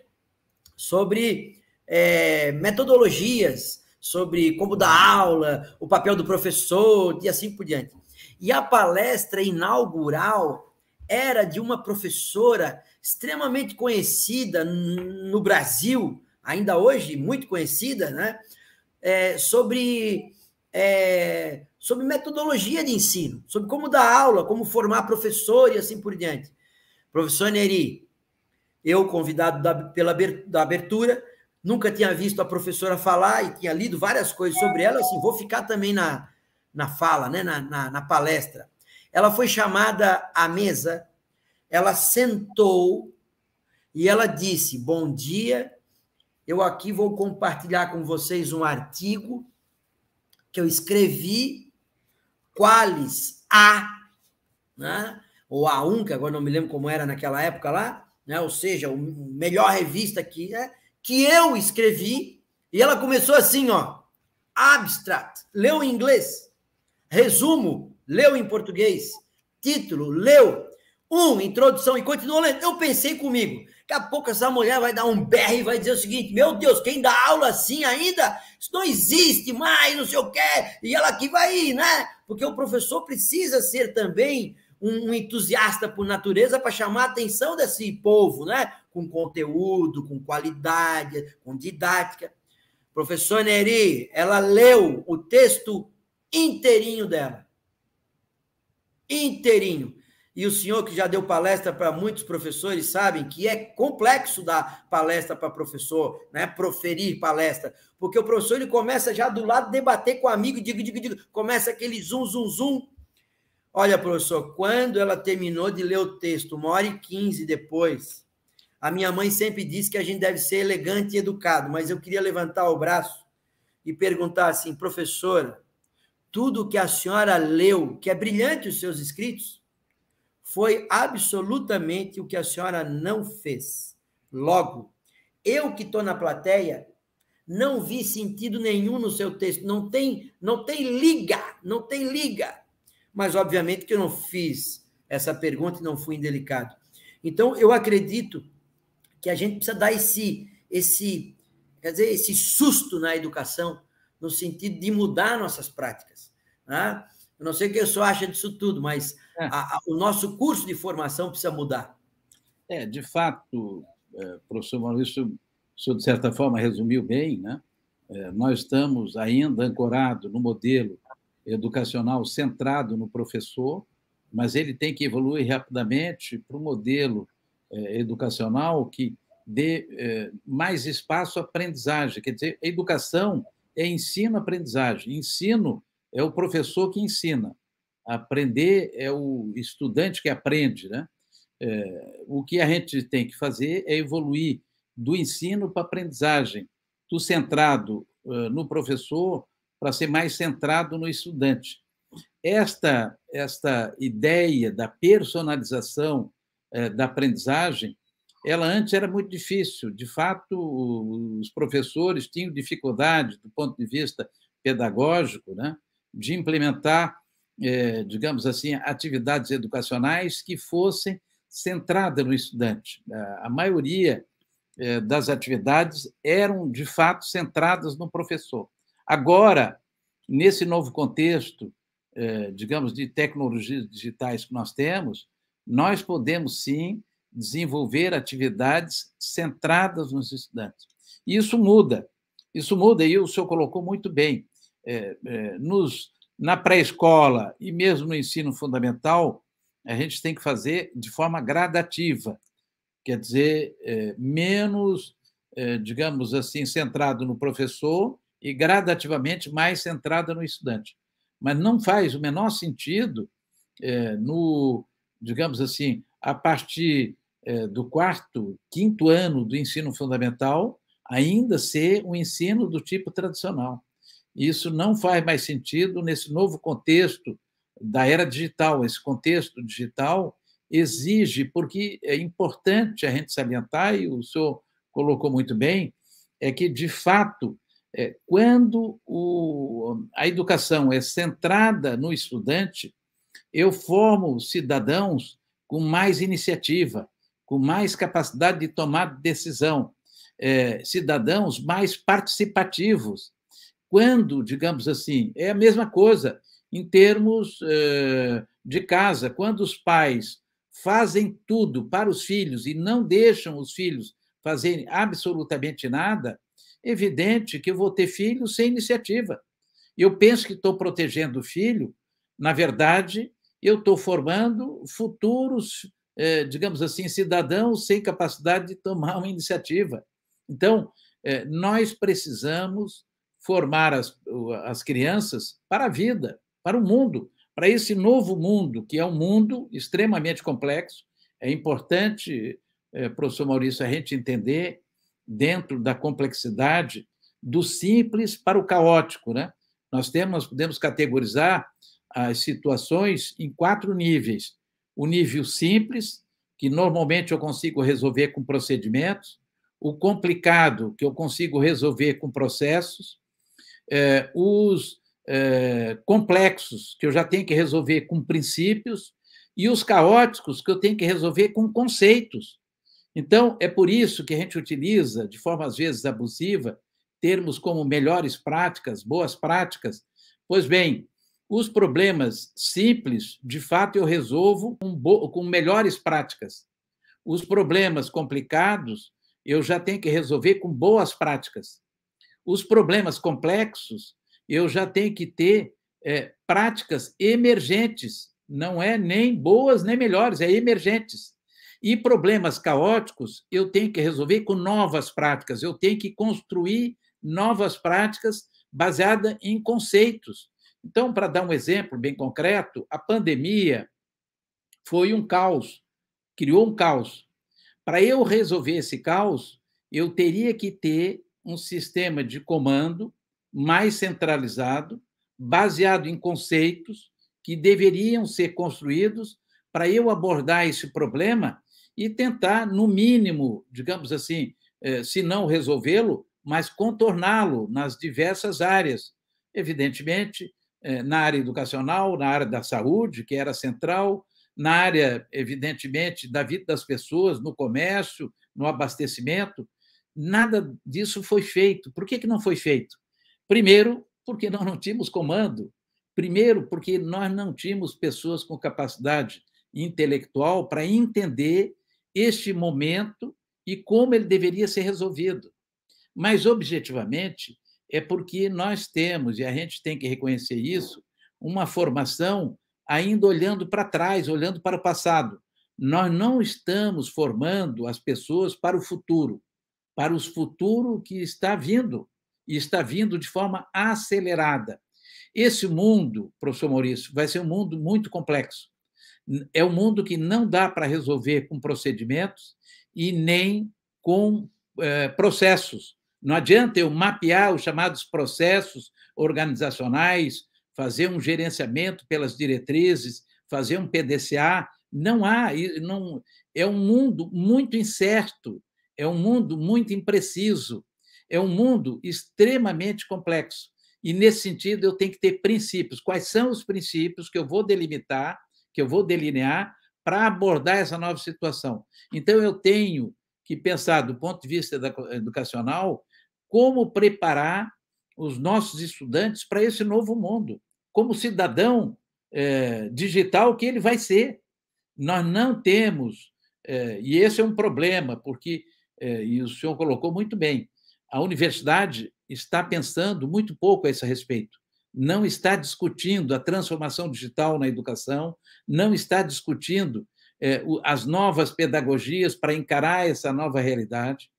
sobre é, metodologias, sobre como dar aula, o papel do professor e assim por diante. E a palestra inaugural era de uma professora extremamente conhecida no Brasil, ainda hoje muito conhecida, né? É, sobre, é, sobre metodologia de ensino, sobre como dar aula, como formar professor e assim por diante. Professor Neri, eu convidado da, pela da abertura, nunca tinha visto a professora falar e tinha lido várias coisas sobre ela, assim, vou ficar também na, na fala, né, na, na, na palestra. Ela foi chamada à mesa ela sentou e ela disse: Bom dia, eu aqui vou compartilhar com vocês um artigo que eu escrevi, Quales A, né? ou A1, que agora não me lembro como era naquela época lá, né? ou seja, o melhor revista aqui, né? que eu escrevi, e ela começou assim, ó, abstract, leu em inglês, resumo, leu em português, título, leu, um, introdução, e continuou lendo. Eu pensei comigo, daqui a pouco essa mulher vai dar um berro e vai dizer o seguinte: meu Deus, quem dá aula assim ainda? Isso não existe mais, não sei o quê. E ela aqui vai ir, né? Porque o professor precisa ser também um entusiasta por natureza para chamar a atenção desse povo, né? Com conteúdo, com qualidade, com didática. Professor Neri, ela leu o texto inteirinho dela. Inteirinho e o senhor que já deu palestra para muitos professores sabem que é complexo dar palestra para professor, né? Proferir palestra, porque o professor ele começa já do lado debater com o amigo, digo, digo, digo, começa aquele zoom, zoom, zoom. Olha, professor, quando ela terminou de ler o texto, uma hora e quinze depois, a minha mãe sempre disse que a gente deve ser elegante e educado, mas eu queria levantar o braço e perguntar assim, professora, tudo que a senhora leu, que é brilhante os seus escritos, foi absolutamente o que a senhora não fez. Logo, eu que estou na plateia não vi sentido nenhum no seu texto, não tem, não tem liga, não tem liga. Mas obviamente que eu não fiz essa pergunta e não fui indelicado. Então eu acredito que a gente precisa dar esse esse quer dizer, esse susto na educação no sentido de mudar nossas práticas, né? Eu não sei o que o senhor acha disso tudo, mas é. a, a, o nosso curso de formação precisa mudar. É, de fato, é, professor Maurício, o senhor, de certa forma, resumiu bem, né? É, nós estamos ainda ancorado no modelo educacional centrado no professor, mas ele tem que evoluir rapidamente para um modelo é, educacional que dê mais espaço à aprendizagem. Quer dizer, a educação é ensino-aprendizagem. Ensino é o professor que ensina. Aprender é o estudante que aprende, né? É, o que a gente tem que fazer é evoluir do ensino para a aprendizagem, do centrado uh, no professor para ser mais centrado no estudante. Esta, esta ideia da personalização uh, da aprendizagem, ela antes era muito difícil. De fato, os professores tinham dificuldade do ponto de vista pedagógico, né? de implementar, é, digamos assim, atividades educacionais que fossem centradas no estudante. A maioria é, das atividades eram, de fato, centradas no professor. Agora, nesse novo contexto, é, digamos, de tecnologias digitais que nós temos, nós podemos sim desenvolver atividades centradas nos estudantes. E isso muda, isso muda, e o senhor colocou muito bem. É, é, nos, na pré-escola e mesmo no ensino fundamental, a gente tem que fazer de forma gradativa, quer dizer, é, menos, digamos assim, centrado no professor e gradativamente mais centrada no estudante. Mas não faz o menor sentido, no, digamos assim, a partir do quarto, quinto ano do ensino fundamental, ainda ser um ensino do tipo tradicional. Isso não faz mais sentido nesse novo contexto da era digital. Esse contexto digital exige, porque é importante a gente salientar, e o senhor colocou muito bem, é que, de fato, é, quando a educação é centrada no estudante, eu formo cidadãos com mais iniciativa, com mais capacidade de tomar decisão, é, cidadãos mais participativos, quando, digamos assim, é a mesma coisa em termos eh, de casa, quando os pais fazem tudo para os filhos e não deixam os filhos fazerem absolutamente nada, evidente que eu vou ter filho sem iniciativa. Eu penso que estou protegendo o filho, na verdade, eu estou formando futuros, eh, digamos assim, cidadãos sem capacidade de tomar uma iniciativa. Então, eh, nós precisamos formar as, as crianças para a vida, para o mundo, para esse novo mundo, que é um mundo extremamente complexo. É importante, eh, professor Maurício, a gente entender, dentro da complexidade, do simples para o caótico. Né? Nós temos, podemos categorizar as situações em quatro níveis. O nível simples, que normalmente eu consigo resolver com procedimentos, o complicado, que eu consigo resolver com processos, é, os é, complexos, que eu já tenho que resolver com princípios, e os caóticos, que eu tenho que resolver com conceitos. Então, é por isso que a gente utiliza, de forma às vezes abusiva, termos como melhores práticas, boas práticas. Pois bem, os problemas simples, de fato, eu resolvo com, com melhores práticas. Os problemas complicados, eu já tenho que resolver com boas práticas. Os problemas complexos, eu já tenho que ter é, práticas emergentes, não é nem boas nem melhores, é emergentes. E problemas caóticos, eu tenho que resolver com novas práticas, eu tenho que construir novas práticas baseada em conceitos. Então, para dar um exemplo bem concreto, a pandemia foi um caos, criou um caos. Para eu resolver esse caos, eu teria que ter um sistema de comando mais centralizado, baseado em conceitos que deveriam ser construídos para eu abordar esse problema e tentar, no mínimo, digamos assim, eh, se não resolvê-lo, mas contorná-lo nas diversas áreas. Evidentemente, eh, na área educacional, na área da saúde, que era central, na área, evidentemente, da vida das pessoas, no comércio, no abastecimento, Nada disso foi feito. Por que, que não foi feito? Primeiro, porque nós não tínhamos comando. Primeiro, porque nós não tínhamos pessoas com capacidade intelectual para entender este momento e como ele deveria ser resolvido. Mas, objetivamente, é porque nós temos, e a gente tem que reconhecer isso, uma formação ainda olhando para trás, olhando para o passado. Nós não estamos formando as pessoas para o futuro para o futuro que está vindo, e está vindo de forma acelerada. Esse mundo, professor Maurício, vai ser um mundo muito complexo. É um mundo que não dá para resolver com procedimentos e nem com é, processos. Não adianta eu mapear os chamados processos organizacionais, fazer um gerenciamento pelas diretrizes, fazer um PDCA. Não há, não é um mundo muito incerto é um mundo muito impreciso, é um mundo extremamente complexo. E, nesse sentido, eu tenho que ter princípios. Quais são os princípios que eu vou delimitar, que eu vou delinear para abordar essa nova situação? Então, eu tenho que pensar, do ponto de vista educacional, como preparar os nossos estudantes para esse novo mundo, como cidadão eh, digital que ele vai ser. Nós não temos, eh, e esse é um problema, porque é, e o senhor colocou muito bem, a universidade está pensando muito pouco a esse respeito. Não está discutindo a transformação digital na educação, não está discutindo é, o, as novas pedagogias para encarar essa nova realidade.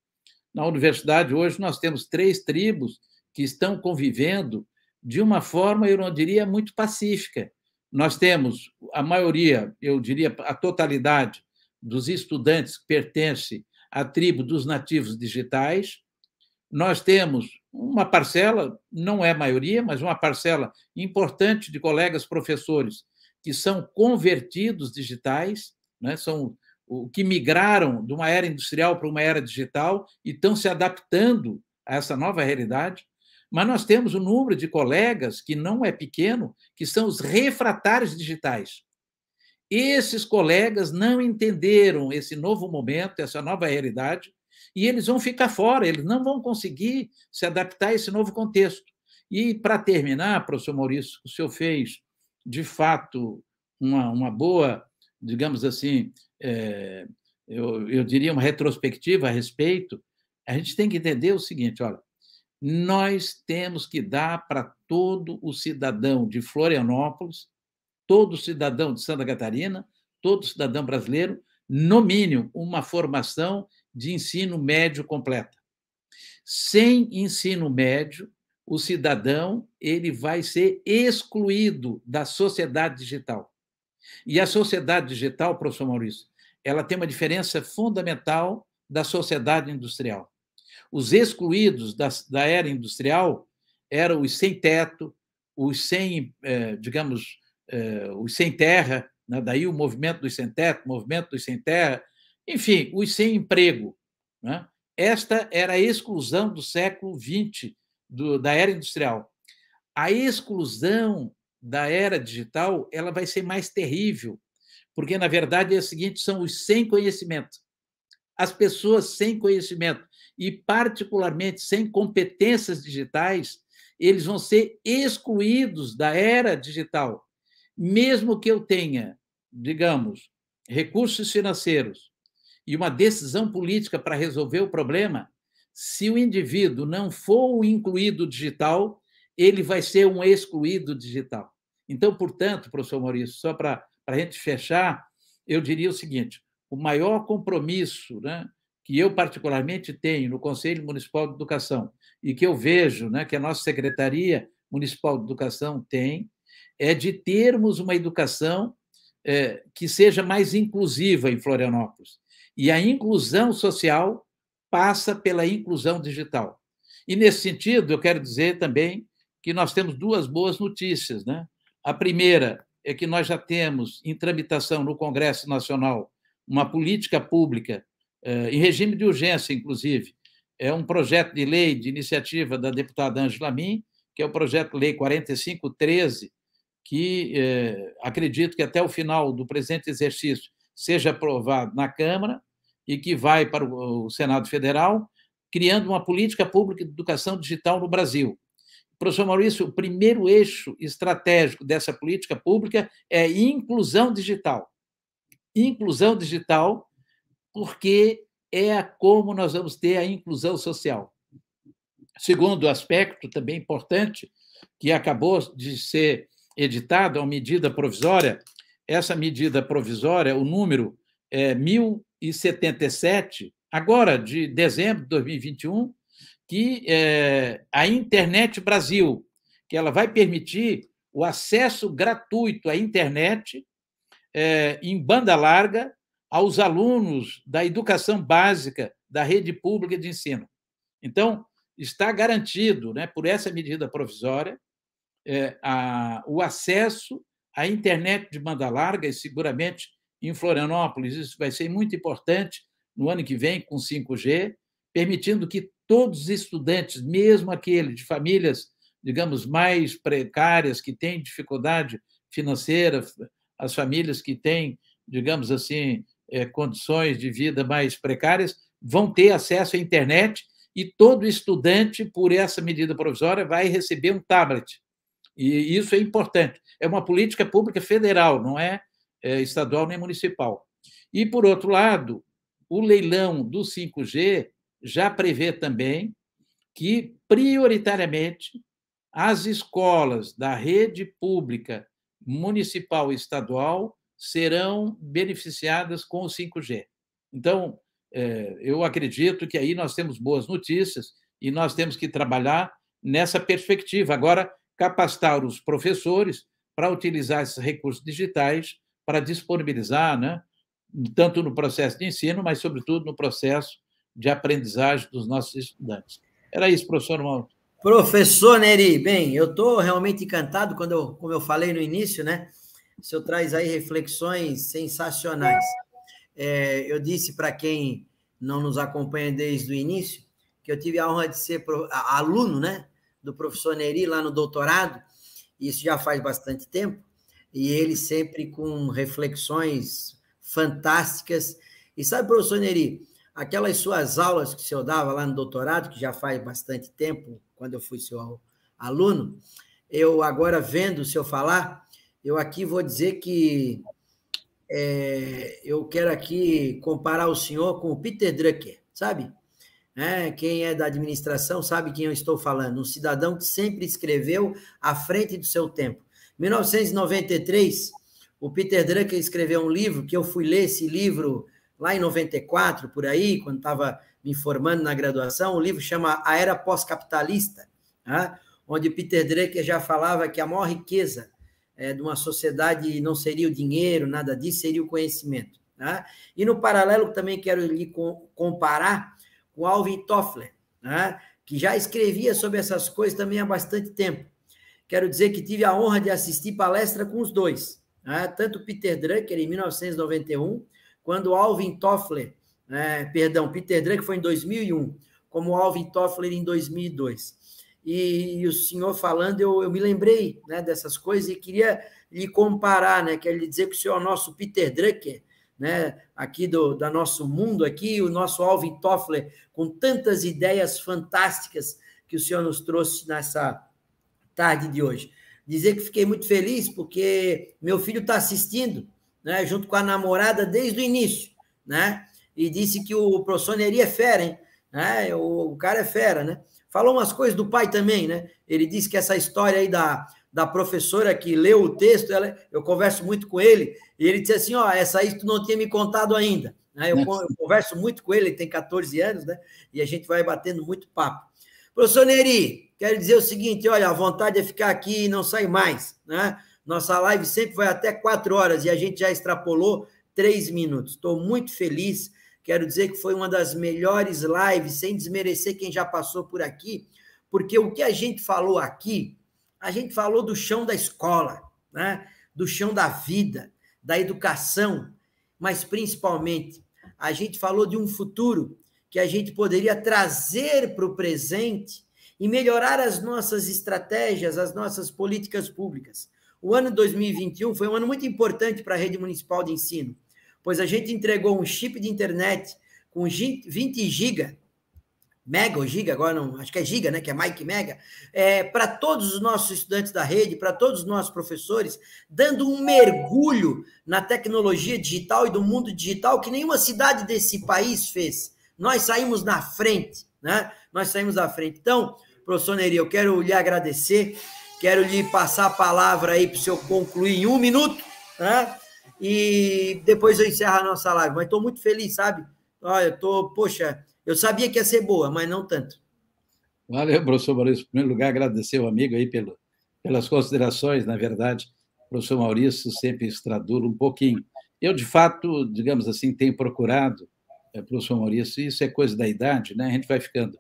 Na universidade, hoje, nós temos três tribos que estão convivendo de uma forma, eu não diria, muito pacífica. Nós temos a maioria, eu diria a totalidade, dos estudantes que pertence a tribo dos nativos digitais. Nós temos uma parcela, não é maioria, mas uma parcela importante de colegas professores que são convertidos digitais, né? são o que migraram de uma era industrial para uma era digital e estão se adaptando a essa nova realidade. Mas nós temos um número de colegas que não é pequeno, que são os refratários digitais. Esses colegas não entenderam esse novo momento, essa nova realidade, e eles vão ficar fora, eles não vão conseguir se adaptar a esse novo contexto. E, para terminar, professor Maurício, o senhor fez, de fato, uma, uma boa, digamos assim, é, eu, eu diria uma retrospectiva a respeito. A gente tem que entender o seguinte: olha, nós temos que dar para todo o cidadão de Florianópolis todo cidadão de Santa Catarina, todo cidadão brasileiro, no mínimo, uma formação de ensino médio completa. Sem ensino médio, o cidadão ele vai ser excluído da sociedade digital. E a sociedade digital, professor Maurício, ela tem uma diferença fundamental da sociedade industrial. Os excluídos da, da era industrial eram os sem teto, os sem, eh, digamos, eh, os sem terra, né? daí o movimento dos sem teto, movimento dos sem terra, enfim, os sem emprego. Né? Esta era a exclusão do século XX, do, da era industrial. A exclusão da era digital ela vai ser mais terrível, porque, na verdade, é o seguinte: são os sem conhecimento. As pessoas sem conhecimento e, particularmente, sem competências digitais, eles vão ser excluídos da era digital mesmo que eu tenha, digamos, recursos financeiros e uma decisão política para resolver o problema, se o indivíduo não for o incluído digital, ele vai ser um excluído digital. Então, portanto, professor Maurício, só para a gente fechar, eu diria o seguinte: o maior compromisso né, que eu, particularmente, tenho no Conselho Municipal de Educação e que eu vejo né, que a nossa Secretaria Municipal de Educação tem, é de termos uma educação é, que seja mais inclusiva em Florianópolis. E a inclusão social passa pela inclusão digital. E, nesse sentido, eu quero dizer também que nós temos duas boas notícias. Né? A primeira é que nós já temos em tramitação no Congresso Nacional uma política pública, é, em regime de urgência, inclusive. É um projeto de lei de iniciativa da deputada Angela Min, que é o projeto Lei 4513, que eh, acredito que até o final do presente exercício seja aprovado na Câmara e que vai para o Senado Federal, criando uma política pública de educação digital no Brasil. Professor Maurício, o primeiro eixo estratégico dessa política pública é inclusão digital. Inclusão digital, porque é como nós vamos ter a inclusão social. Segundo aspecto, também importante, que acabou de ser editada uma medida provisória. Essa medida provisória, o número é 1077, agora de dezembro de 2021, que é, a Internet Brasil, que ela vai permitir o acesso gratuito à internet é, em banda larga aos alunos da educação básica da rede pública de ensino. Então, está garantido, né, por essa medida provisória, é, a, o acesso à internet de banda larga, e seguramente em Florianópolis isso vai ser muito importante no ano que vem, com 5G, permitindo que todos os estudantes, mesmo aqueles de famílias, digamos, mais precárias, que têm dificuldade financeira, as famílias que têm, digamos assim, é, condições de vida mais precárias, vão ter acesso à internet e todo estudante, por essa medida provisória, vai receber um tablet. E isso é importante. É uma política pública federal, não é, é estadual nem municipal. E, por outro lado, o leilão do 5G já prevê também que, prioritariamente, as escolas da rede pública municipal e estadual serão beneficiadas com o 5G. Então, é, eu acredito que aí nós temos boas notícias e nós temos que trabalhar nessa perspectiva. Agora, capacitar os professores para utilizar esses recursos digitais para disponibilizar, né, tanto no processo de ensino, mas, sobretudo, no processo de aprendizagem dos nossos estudantes. Era isso, professor Mauro. Professor Neri, bem, eu estou realmente encantado, quando eu, como eu falei no início, né? O senhor traz aí reflexões sensacionais. É, eu disse para quem não nos acompanha desde o início que eu tive a honra de ser aluno, né? do professor Neri lá no doutorado, isso já faz bastante tempo, e ele sempre com reflexões fantásticas. E sabe, professor Neri, aquelas suas aulas que o senhor dava lá no doutorado, que já faz bastante tempo, quando eu fui seu aluno, eu agora vendo o senhor falar, eu aqui vou dizer que é, eu quero aqui comparar o senhor com o Peter Drucker, sabe? É, quem é da administração sabe quem eu estou falando, um cidadão que sempre escreveu à frente do seu tempo. 1993, o Peter Drucker escreveu um livro que eu fui ler esse livro lá em 94, por aí, quando estava me formando na graduação. O livro chama A Era Pós-Capitalista, né? onde Peter Drucker já falava que a maior riqueza é, de uma sociedade não seria o dinheiro, nada disso, seria o conhecimento. Né? E no paralelo também quero lhe comparar com Alvin Toffler, né? que já escrevia sobre essas coisas também há bastante tempo. Quero dizer que tive a honra de assistir palestra com os dois, né? tanto Peter Drucker, em 1991, quando Alvin Toffler, né? perdão, Peter Drucker foi em 2001, como Alvin Toffler em 2002. E, e o senhor falando, eu, eu me lembrei né, dessas coisas e queria lhe comparar, né, quero lhe dizer que o senhor é o nosso Peter Drucker, né, aqui do, do nosso mundo aqui, o nosso Alvin Toffler, com tantas ideias fantásticas que o senhor nos trouxe nessa tarde de hoje. Dizer que fiquei muito feliz porque meu filho está assistindo, né, junto com a namorada desde o início, né? E disse que o professor Neri é fera, hein? Né? O, o cara é fera, né? Falou umas coisas do pai também, né? Ele disse que essa história aí da da professora que leu o texto, ela, eu converso muito com ele, e ele disse assim: Ó, essa aí tu não tinha me contado ainda. Né? Eu, né? eu, converso muito com ele, ele tem 14 anos, né? E a gente vai batendo muito papo. Professor Neri, quero dizer o seguinte: olha, a vontade é ficar aqui e não sair mais, né? Nossa live sempre vai até quatro horas e a gente já extrapolou três minutos. Estou muito feliz. Quero dizer que foi uma das melhores lives, sem desmerecer quem já passou por aqui, porque o que a gente falou aqui a gente falou do chão da escola, né? do chão da vida, da educação, mas principalmente a gente falou de um futuro que a gente poderia trazer para o presente e melhorar as nossas estratégias, as nossas políticas públicas. O ano 2021 foi um ano muito importante para a rede municipal de ensino, pois a gente entregou um chip de internet com 20 GB Mega ou Giga, agora não, acho que é Giga, né? Que é Mike Mega, é, para todos os nossos estudantes da rede, para todos os nossos professores, dando um mergulho na tecnologia digital e do mundo digital que nenhuma cidade desse país fez. Nós saímos na frente, né? Nós saímos na frente. Então, professor Neri, eu quero lhe agradecer, quero lhe passar a palavra aí para o senhor concluir em um minuto, né? E depois eu encerro a nossa live. Mas estou muito feliz, sabe? Olha, eu estou, poxa eu sabia que ia ser boa, mas não tanto. Valeu, professor Maurício. Em primeiro lugar, agradecer o amigo aí pelo, pelas considerações, na verdade. professor Maurício sempre estradula um pouquinho. Eu, de fato, digamos assim, tenho procurado, é, professor Maurício, isso é coisa da idade, né? A gente vai ficando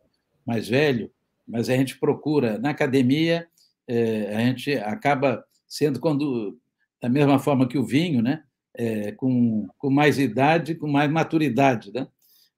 mais velho, mas a gente procura. Na academia, é, a gente acaba sendo, quando, da mesma forma que o vinho, né? É, com, com mais idade, com mais maturidade, né?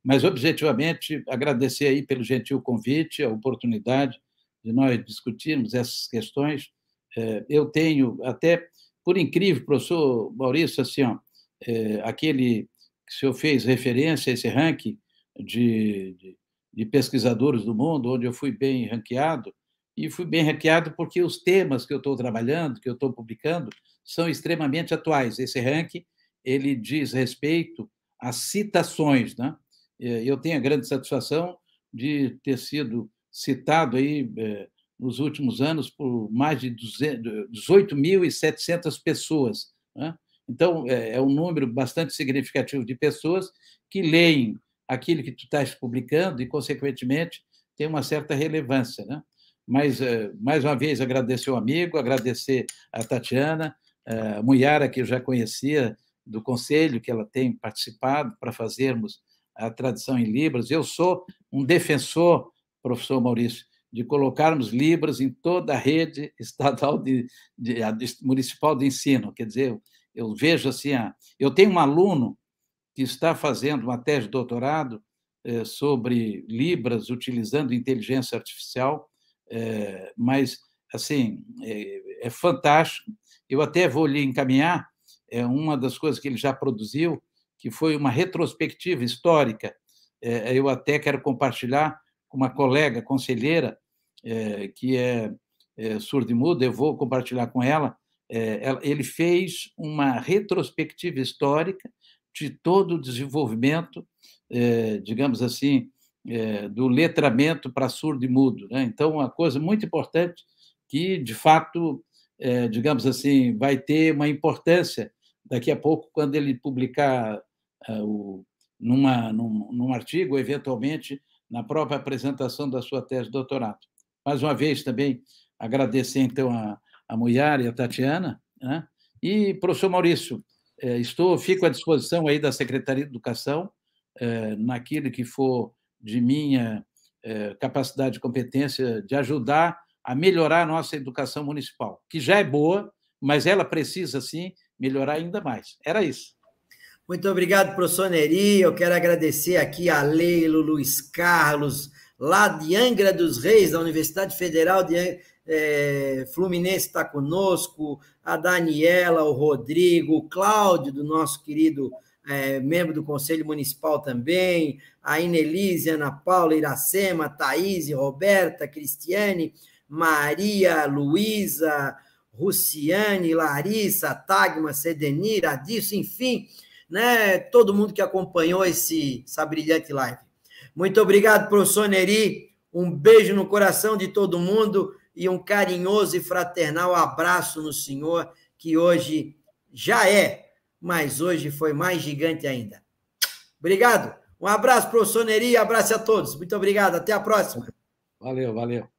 Mas, objetivamente, agradecer aí pelo gentil convite, a oportunidade de nós discutirmos essas questões. É, eu tenho, até por incrível, professor Maurício, assim, ó, é, aquele que o senhor fez referência a esse ranking de, de, de pesquisadores do mundo, onde eu fui bem ranqueado, e fui bem ranqueado porque os temas que eu estou trabalhando, que eu estou publicando, são extremamente atuais. Esse ranking ele diz respeito às citações, né? Eh, eu tenho a grande satisfação de ter sido citado aí eh, nos últimos anos por mais de 18.700 eh, pessoas. Né? Então, é, é um número bastante significativo de pessoas que leem aquilo que tu estás publicando e, consequentemente, tem uma certa relevância. Né? Mas, mais uma vez, agradecer o amigo, agradecer a Tatiana, a Muyara, que eu já conhecia do conselho que ela tem participado para fazermos a tradição em Libras. Eu sou um defensor, professor Maurício, de colocarmos Libras em toda a rede estadual de, de, de municipal de ensino. Quer dizer, eu, eu vejo assim, a, eu tenho um aluno que está fazendo uma tese de doutorado eh, sobre Libras utilizando inteligência artificial, eh, mas assim é, é, fantástico. Eu até vou lhe encaminhar é uma das coisas que ele já produziu que foi uma retrospectiva histórica. É, eu até quero compartilhar com uma colega conselheira é, que é, é surda e muda, eu vou compartilhar com ela. É, ele fez uma retrospectiva histórica de todo o desenvolvimento, digamos assim, do letramento para surdo e mudo. Né? Então, uma coisa muito importante que, de fato, digamos assim, vai ter uma importância daqui a pouco, quando ele publicar eh, o, numa, num, num artigo, eventualmente na própria apresentação da sua tese de doutorado. Mais uma vez também agradecer então a, a Muyar e a Tatiana, né? e professor Maurício, eh, estou, fico à disposição aí da Secretaria de Educação eh, naquilo que for de minha capacidade e competência de ajudar a melhorar a nossa educação municipal, que já é boa, mas ela precisa, sim, melhorar ainda mais. Era isso. Muito obrigado, professor Neri. Eu quero agradecer aqui a Leilo, Luiz Carlos, lá de Angra dos Reis, da Universidade Federal de é, Fluminense está conosco, a Daniela, o Rodrigo, o Cláudio, do nosso querido é, membro do Conselho Municipal também, a Inelise, Ana Paula, Iracema, Thaís, Roberta, Cristiane, Maria, Luísa, Ruciane, Larissa, Tagma, Sedenir, Adilson, enfim, né, todo mundo que acompanhou esse, essa brilhante live. Muito obrigado, professor Neri. Um beijo no coração de todo mundo e um carinhoso e fraternal abraço no senhor, que hoje já é, mas hoje foi mais gigante ainda. Obrigado. Um abraço, professor Neri, abraço a todos. Muito obrigado. Até a próxima. Valeu, valeu.